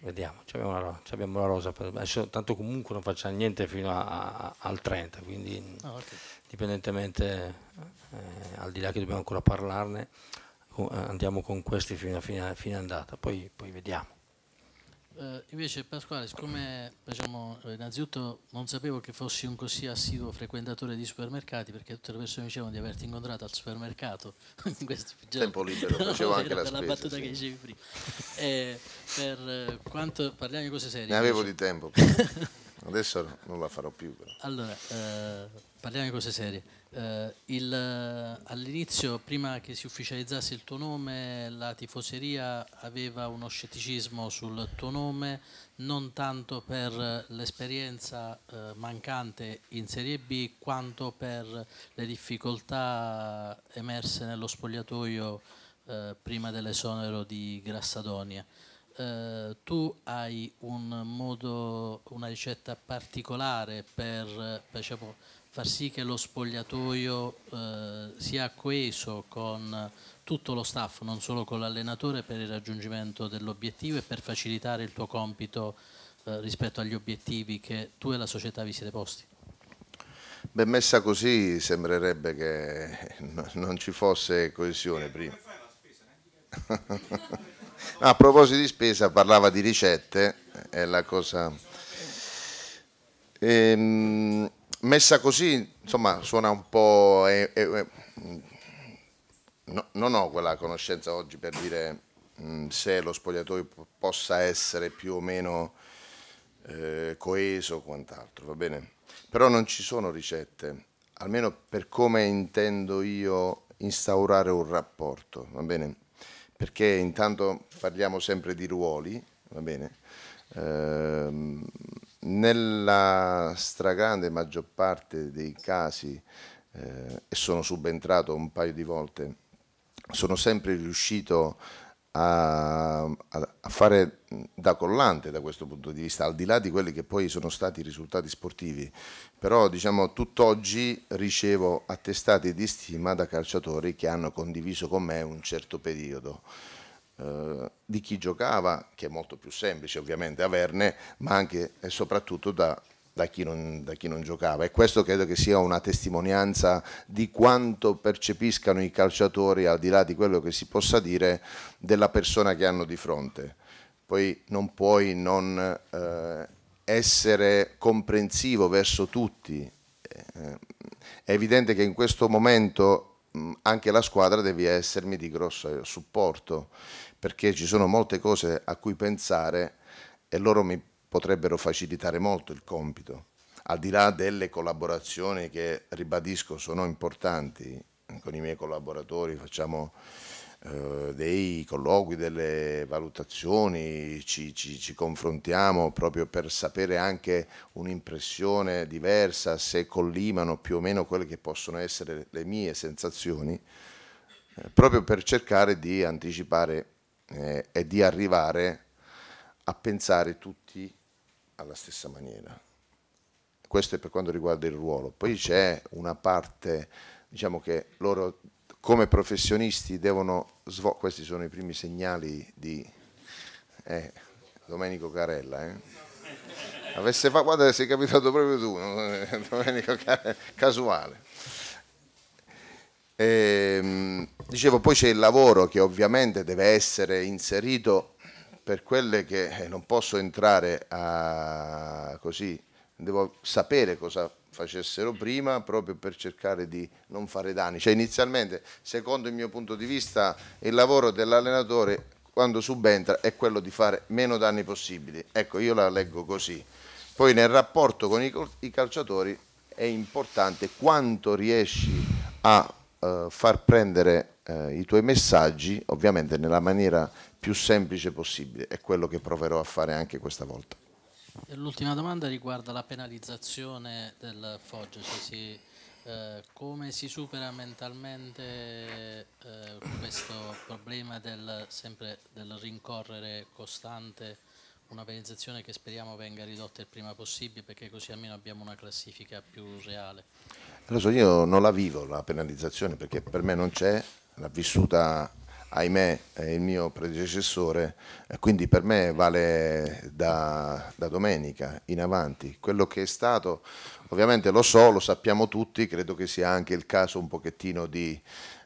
vediamo, abbiamo la, abbiamo la rosa, per, adesso tanto comunque non facciamo niente fino a, a, al 30, quindi oh, okay. dipendentemente eh, al di là che dobbiamo ancora parlarne andiamo con questi fino a fine, fine andata, poi, poi vediamo. Eh, invece Pasquale, siccome diciamo, eh, innanzitutto non sapevo che fossi un così assiduo frequentatore di supermercati perché tutte le persone mi dicevano di averti incontrato al supermercato in questo tempo libero, facevo anche la spesa, battuta sì. che dicevi prima. Eh, per eh, quanto parliamo di cose serie. Ne avevo invece. di tempo, adesso non la farò più. Però. Allora, eh, parliamo di cose serie. Eh, il, all'inizio, prima che si ufficializzasse il tuo nome, la tifoseria aveva uno scetticismo sul tuo nome, non tanto per l'esperienza eh, mancante in Serie B, quanto per le difficoltà emerse nello spogliatoio eh, prima dell'esonero di Grassadonia. Uh, tu hai un modo, una ricetta particolare per, eh, per diciamo, far sì che lo spogliatoio eh, sia coeso con tutto lo staff, non solo con l'allenatore, per il raggiungimento dell'obiettivo e per facilitare il tuo compito eh, rispetto agli obiettivi che tu e la società vi siete posti? Ben messa così sembrerebbe che non ci fosse coesione prima. a proposito di spesa parlava di ricette, è la cosa... Ehm, messa così, insomma, suona un po'... Eh, eh, eh, no, non ho quella conoscenza oggi per dire mh, mm, se lo spogliatoio possa essere più o meno eh, coeso o quant'altro, va bene? Però non ci sono ricette, almeno per come intendo io instaurare un rapporto, va bene? Perché intanto parliamo sempre di ruoli, va bene? Ehm, nella stragrande maggior parte dei casi, eh, e sono subentrato un paio di volte, sono sempre riuscito a, a, fare da collante da questo punto di vista, al di là di quelli che poi sono stati i risultati sportivi. Però diciamo tutt'oggi ricevo attestati di stima da calciatori che hanno condiviso con me un certo periodo. Eh, di chi giocava, che è molto più semplice ovviamente averne, ma anche e soprattutto da, da, chi non, da chi non giocava. E questo credo che sia una testimonianza di quanto percepiscano i calciatori, al di là di quello che si possa dire, della persona che hanno di fronte. Poi non puoi non eh, essere comprensivo verso tutti. Eh, è evidente che in questo momento anche la squadra deve essermi di grosso supporto perché ci sono molte cose a cui pensare e loro mi potrebbero facilitare molto il compito. Al di là delle collaborazioni che, ribadisco, sono importanti, eh, con i miei collaboratori facciamo eh, dei colloqui, delle valutazioni, ci, ci, ci confrontiamo proprio per sapere anche un'impressione diversa, se collimano più o meno quelle che possono essere le mie sensazioni, eh, proprio per cercare di anticipare eh, è di arrivare a pensare tutti alla stessa maniera. Questo è per quanto riguarda il ruolo. Poi c'è una parte, diciamo che loro come professionisti devono svolgere, questi sono i primi segnali di eh, Domenico Carella. Eh. Avesse fa- guarda, sei capitato proprio tu, Domenico Carella, casuale. Ehm, Dicevo, poi c'è il lavoro che ovviamente deve essere inserito per quelle che eh, non posso entrare a così, devo sapere cosa facessero prima proprio per cercare di non fare danni. Cioè inizialmente, secondo il mio punto di vista, il lavoro dell'allenatore quando subentra è quello di fare meno danni possibili. Ecco, io la leggo così. Poi nel rapporto con i calciatori è importante quanto riesci a eh, far prendere eh, i tuoi messaggi, ovviamente nella maniera più semplice possibile. È quello che proverò a fare anche questa volta. L'ultima domanda riguarda la penalizzazione del Foggia, cioè si, eh, come si supera mentalmente eh, questo problema del, sempre, del rincorrere costante una penalizzazione che speriamo venga ridotta il prima possibile perché così almeno abbiamo una classifica più reale. Lo so, io non la vivo la penalizzazione perché per me non c'è l'ha vissuta ahimè eh, il mio predecessore, eh, quindi per me vale da, da, domenica in avanti. Quello che è stato, ovviamente lo so, lo sappiamo tutti, credo che sia anche il caso un pochettino di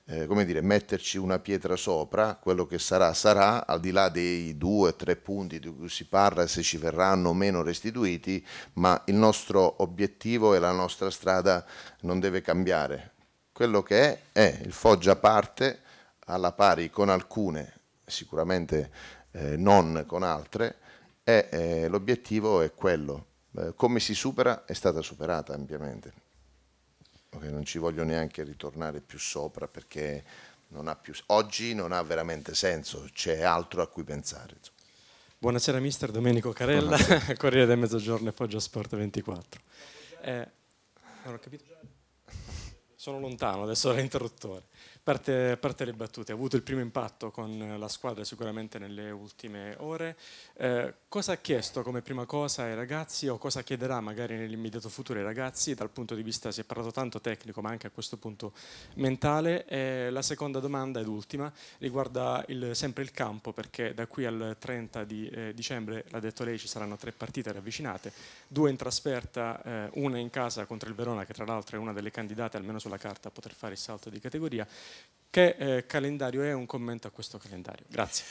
eh, come dire, metterci una pietra sopra, quello che sarà sarà, al di là dei due o tre punti di cui si parla, se ci verranno o meno restituiti, ma il nostro obiettivo e la nostra strada non deve cambiare, quello che è è il Foggia parte alla pari con alcune, sicuramente eh, non con altre, e eh, l'obiettivo è quello. Eh, come si supera è stata superata ampiamente. Okay, non ci voglio neanche ritornare più sopra perché non più, oggi non ha veramente senso, c'è altro a cui pensare. Buonasera mister Domenico Carella, Buonasera. Corriere del Mezzogiorno e Foggia Sport 24. Eh, non ho capito sono lontano adesso dall'interruttore. Parte, parte le battute, ha avuto il primo impatto con la squadra sicuramente nelle ultime ore. Eh, cosa ha chiesto come prima cosa ai ragazzi o cosa chiederà magari nell'immediato futuro ai ragazzi dal punto di vista, si è parlato tanto tecnico ma anche a questo punto mentale. E la seconda domanda ed ultima riguarda il, sempre il campo perché da qui al 30 di eh, dicembre, l'ha detto lei, ci saranno tre partite ravvicinate, due in trasferta, eh, una in casa contro il Verona che tra l'altro è una delle candidate almeno sulla carta a poter fare il salto di categoria che eh, calendario è un commento a questo calendario. Grazie.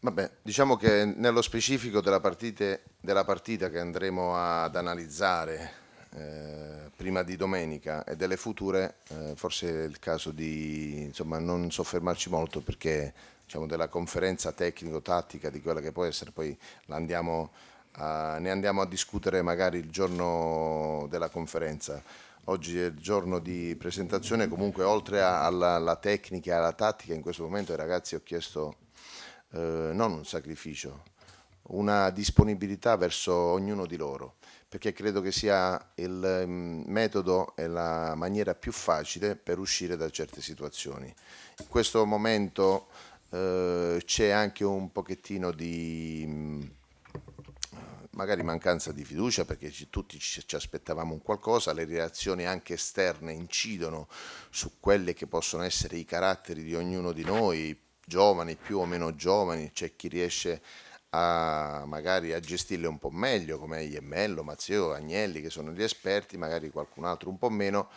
Vabbè, diciamo che nello specifico della, partite, della partita che andremo ad analizzare eh, prima di domenica e delle future, eh, forse è il caso di insomma, non soffermarci molto perché diciamo, della conferenza tecnico-tattica, di quella che può essere, poi a, ne andiamo a discutere magari il giorno della conferenza. Oggi è il giorno di presentazione, comunque oltre alla, alla tecnica e alla tattica, in questo momento ai ragazzi ho chiesto eh, non un sacrificio, una disponibilità verso ognuno di loro, perché credo che sia il mm, metodo e la maniera più facile per uscire da certe situazioni. In questo momento eh, c'è anche un pochettino di mm, magari mancanza di fiducia perché ci, tutti ci, ci, aspettavamo un qualcosa, le reazioni anche esterne incidono su quelli che possono essere i caratteri di ognuno di noi, giovani, più o meno giovani, c'è chi riesce a magari a gestirle un po' meglio come Iemmello, Mazzeo, Agnelli che sono gli esperti, magari qualcun altro un po' meno,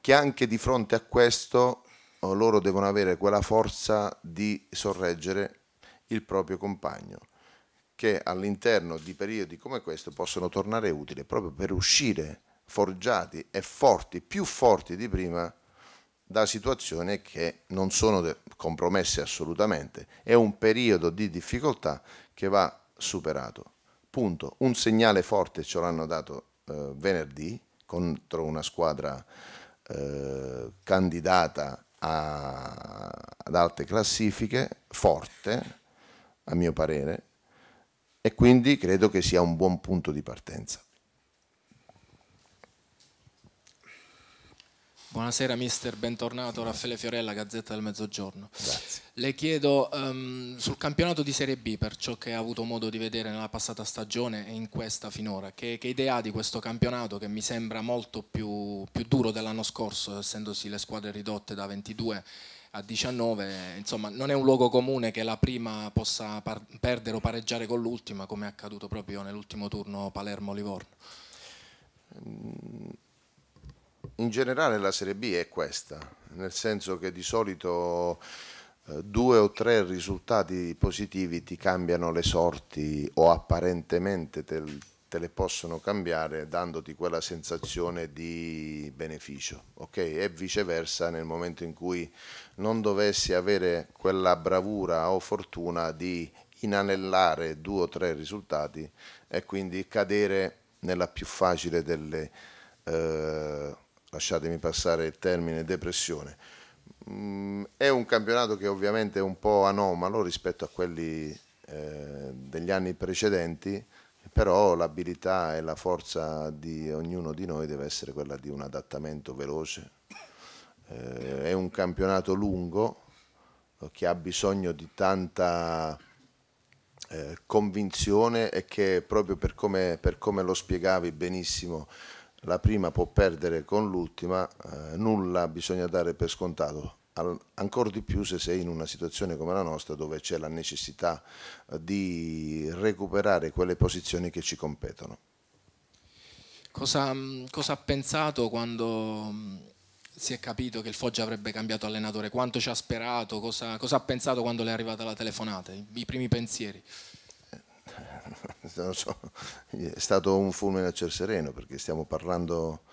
che anche di fronte a questo loro devono avere quella forza di sorreggere il proprio compagno che all'interno di periodi come questo possono tornare utili proprio per uscire forgiati e forti, più forti di prima, da situazioni che non sono compromesse assolutamente. È un periodo di difficoltà che va superato. Punto. Un segnale forte ce l'hanno dato eh, venerdì contro una squadra eh, candidata a, ad alte classifiche, forte, a mio parere, e quindi credo che sia un buon punto di partenza. Buonasera mister, bentornato Raffaele Fiorella, Gazzetta del Mezzogiorno. Grazie. Le chiedo um, sul campionato di Serie B, per ciò che ha avuto modo di vedere nella passata stagione e in questa finora, che, che idea ha di questo campionato che mi sembra molto più, più duro dell'anno scorso, essendosi le squadre ridotte da 22 a 19, insomma non è un luogo comune che la prima possa par- perdere o pareggiare con l'ultima come è accaduto proprio nell'ultimo turno Palermo-Livorno. Mm. In generale la Serie B è questa, nel senso che di solito eh, due o tre risultati positivi ti cambiano le sorti o apparentemente te, te le possono cambiare dandoti quella sensazione di beneficio, ok? E viceversa nel momento in cui non dovessi avere quella bravura o fortuna di inanellare due o tre risultati e quindi cadere nella più facile delle, eh, lasciatemi passare il termine, depressione. Mm, è un campionato che ovviamente è un po' anomalo rispetto a quelli eh, degli anni precedenti, però l'abilità e la forza di ognuno di noi deve essere quella di un adattamento veloce. Eh, è un campionato lungo eh, che ha bisogno di tanta eh, convinzione e che proprio per come, per come, lo spiegavi benissimo, la prima può perdere con l'ultima, eh, nulla bisogna dare per scontato al, ancora di più se sei in una situazione come la nostra dove c'è la necessità eh, di recuperare quelle posizioni che ci competono. Cosa, mm, cosa ha pensato quando mm, si è capito che il Foggia avrebbe cambiato allenatore? Quanto ci ha sperato? Cosa, cosa ha pensato quando le è arrivata la telefonata? I, primi pensieri? Eh, so, è stato un fulmine a ciel sereno perché stiamo parlando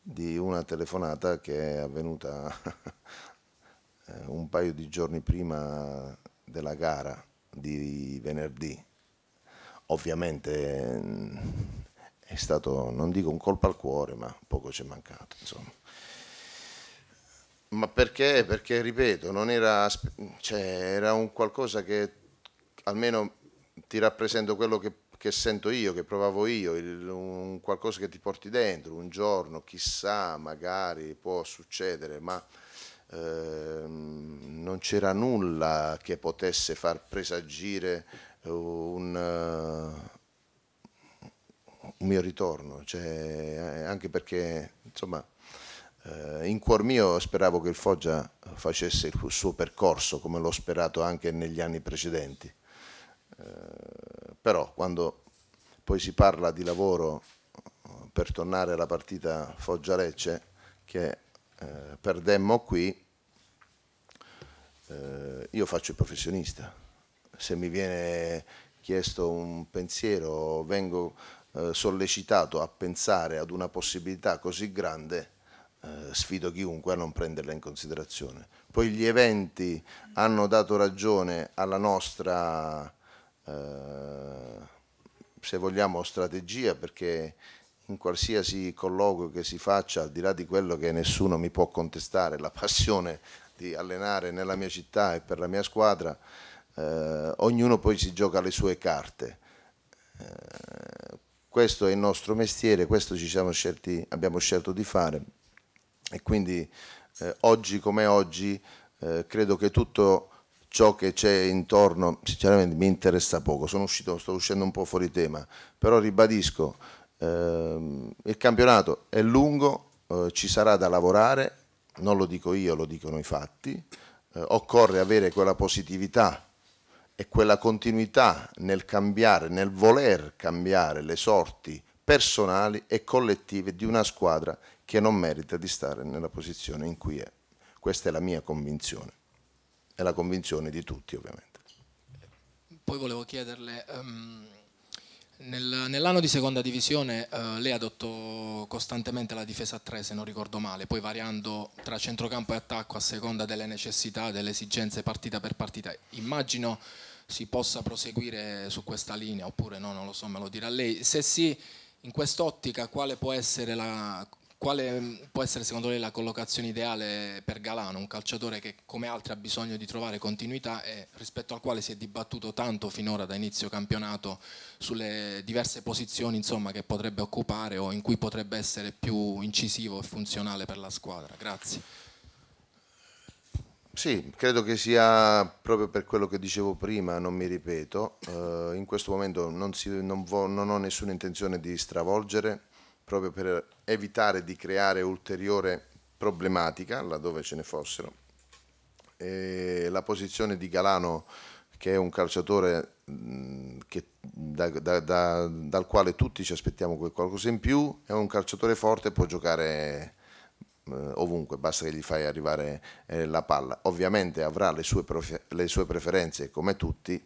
di una telefonata che è avvenuta eh, un paio di giorni prima della gara di venerdì. Ovviamente eh, è stato, non dico un colpo al cuore, ma poco ci è mancato. Insomma. Ma perché? Perché, ripeto, non era, cioè, era un qualcosa che almeno ti rappresento quello che, che sento io, che provavo io, il, un qualcosa che ti porti dentro, un giorno, chissà, magari può succedere, ma Ehm, non c'era nulla che potesse far presagire eh, un, eh, un mio ritorno, cioè, eh, anche perché insomma, eh, in cuor mio speravo che il Foggia facesse il suo percorso come l'ho sperato anche negli anni precedenti, eh, però quando poi si parla di lavoro per tornare alla partita Foggia-Lecce, che eh, perdemmo qui, eh, io faccio il professionista. Se mi viene chiesto un pensiero, vengo eh, sollecitato a pensare ad una possibilità così grande, eh, sfido chiunque a non prenderla in considerazione. Poi gli eventi hanno dato ragione alla nostra, eh, se vogliamo, strategia perché in qualsiasi colloquio che si faccia, al di là di quello che nessuno mi può contestare, la passione di allenare nella mia città e per la mia squadra, eh, ognuno poi si gioca le sue carte. Eh, questo è il nostro mestiere, questo ci siamo scelti, abbiamo scelto di fare e quindi eh, oggi come oggi eh, credo che tutto ciò che c'è intorno sinceramente mi interessa poco, Sono uscito, sto uscendo un po' fuori tema, però ribadisco Ehm, il campionato è lungo, eh, ci sarà da lavorare, non lo dico io, lo dicono i fatti, eh, occorre avere quella positività e quella continuità nel cambiare, nel voler cambiare le sorti personali e collettive di una squadra che non merita di stare nella posizione in cui è. Questa è la mia convinzione, è la convinzione di tutti ovviamente. Poi volevo chiederle... Ehm, nell'anno di seconda divisione eh, lei adottò costantemente la difesa a tre, se non ricordo male, poi variando tra centrocampo e attacco a seconda delle necessità, delle esigenze partita per partita. Immagino si possa proseguire su questa linea oppure no, non lo so, me lo dirà lei. Se sì, in quest'ottica quale può essere la quale mm, può essere secondo lei la collocazione ideale per Galano, un calciatore che come altri ha bisogno di trovare continuità e rispetto al quale si è dibattuto tanto finora da inizio campionato sulle diverse posizioni insomma, che potrebbe occupare o in cui potrebbe essere più incisivo e funzionale per la squadra? Grazie. Sì, credo che sia proprio per quello che dicevo prima, non mi ripeto, eh, in questo momento non, si, non, vo, non ho nessuna intenzione di stravolgere proprio per evitare di creare ulteriore problematica laddove ce ne fossero. E la posizione di Galano, che è un calciatore che, da, da, da, dal quale tutti ci aspettiamo qualcosa in più, è un calciatore forte, può giocare ovunque, basta che gli fai arrivare eh, la palla. Ovviamente avrà le sue, le sue preferenze come tutti,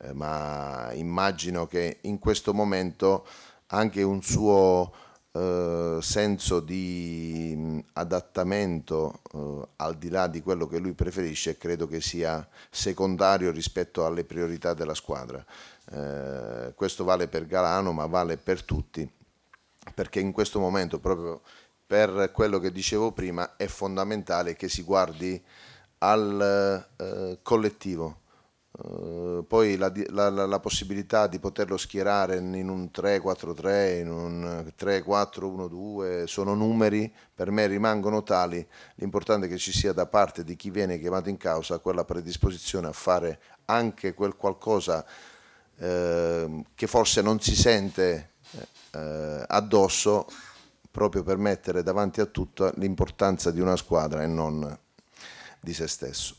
eh, ma immagino che in questo momento anche un suo eh, senso di mm, adattamento eh, al di là di quello che lui preferisce credo che sia secondario rispetto alle priorità della squadra. Eh, questo vale per Galano ma vale per tutti perché in questo momento proprio per quello che dicevo prima è fondamentale che si guardi al eh, collettivo Uh, poi la, la, la, possibilità di poterlo schierare in un 3-4-3, in un 3-4-1-2, sono numeri, per me rimangono tali, l'importante è che ci sia da parte di chi viene chiamato in causa quella predisposizione a fare anche quel qualcosa eh, che forse non si sente eh, eh, addosso proprio per mettere davanti a tutto l'importanza di una squadra e non di se stesso.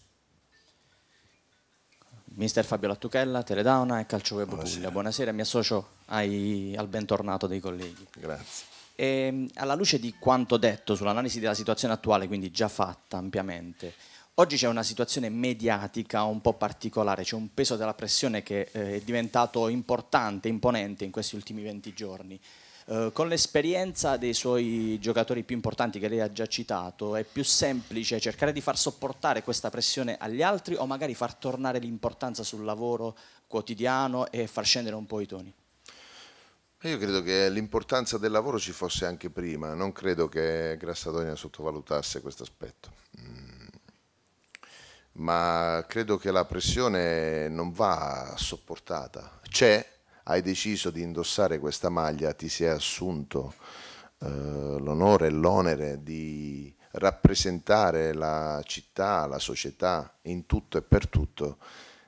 Mister Fabio Lattuchella, Teledauna e Calcioweb Buonasera. Puglia. Buonasera, mi associo ai, al bentornato dei colleghi. Grazie. E, ehm, alla luce di quanto detto sull'analisi della situazione attuale, quindi già fatta ampiamente, oggi c'è una situazione mediatica un po' particolare, c'è un peso della pressione che eh, è diventato importante, imponente in questi ultimi 20 giorni. Eh, con l'esperienza dei suoi giocatori più importanti che lei ha già citato, è più semplice cercare di far sopportare questa pressione agli altri o magari far tornare l'importanza sul lavoro quotidiano e far scendere un po' i toni? Eh, io credo che l'importanza del lavoro ci fosse anche prima, non credo che Grassadonia sottovalutasse questo aspetto. Mm. Ma credo che la pressione non va sopportata. C'è, hai deciso di indossare questa maglia, ti sei assunto eh, l'onore e l'onere di rappresentare la città, la società in tutto e per tutto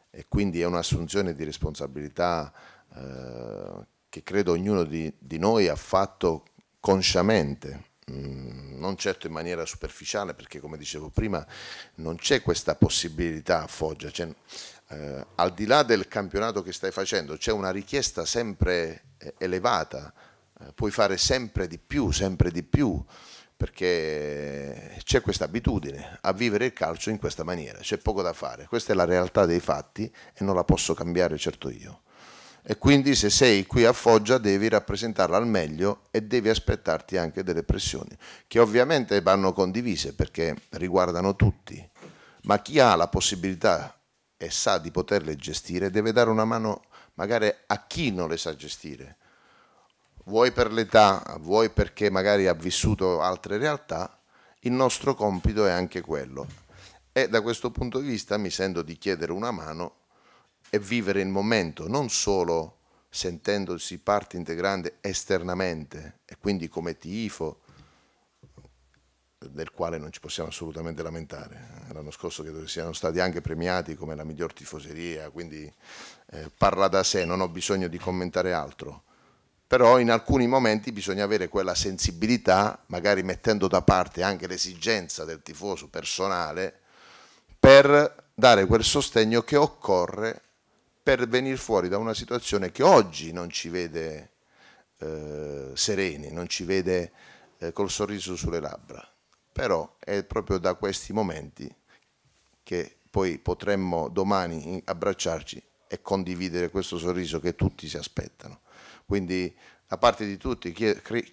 e quindi è un'assunzione di responsabilità eh, che credo ognuno di, di, noi ha fatto consciamente, mm, non certo in maniera superficiale perché come dicevo prima non c'è questa possibilità a Foggia, cioè, eh, al di là del campionato che stai facendo c'è una richiesta sempre eh, elevata, eh, puoi fare sempre di più, sempre di più, perché c'è questa abitudine a vivere il calcio in questa maniera, c'è poco da fare, questa è la realtà dei fatti e non la posso cambiare certo io. E quindi se sei qui a Foggia devi rappresentarla al meglio e devi aspettarti anche delle pressioni, che ovviamente vanno condivise perché riguardano tutti, ma chi ha la possibilità e sa di poterle gestire, deve dare una mano magari a chi non le sa gestire. Vuoi per l'età, vuoi perché magari ha vissuto altre realtà, il nostro compito è anche quello. E da questo punto di vista mi sento di chiedere una mano e vivere il momento, non solo sentendosi parte integrante esternamente e quindi come tifo, del quale non ci possiamo assolutamente lamentare. L'anno scorso credo che siano stati anche premiati come la miglior tifoseria, quindi eh, parla da sé, non ho bisogno di commentare altro. Però in alcuni momenti bisogna avere quella sensibilità, magari mettendo da parte anche l'esigenza del tifoso personale, per dare quel sostegno che occorre per venire fuori da una situazione che oggi non ci vede eh, sereni, non ci vede eh, col sorriso sulle labbra però è proprio da questi momenti che poi potremmo domani abbracciarci e condividere questo sorriso che tutti si aspettano. Quindi da parte di tutti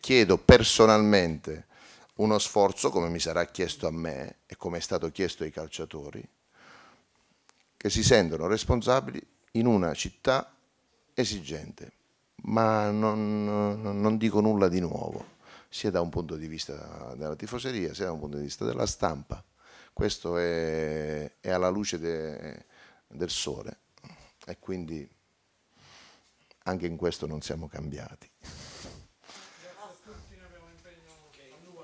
chiedo personalmente uno sforzo come mi sarà chiesto a me e come è stato chiesto ai calciatori, che si sentono responsabili in una città esigente, ma non, non dico nulla di nuovo sia da un punto di vista della tifoseria, sia da un punto di vista della stampa. Questo è, è alla luce de, del sole e quindi anche in questo non siamo cambiati.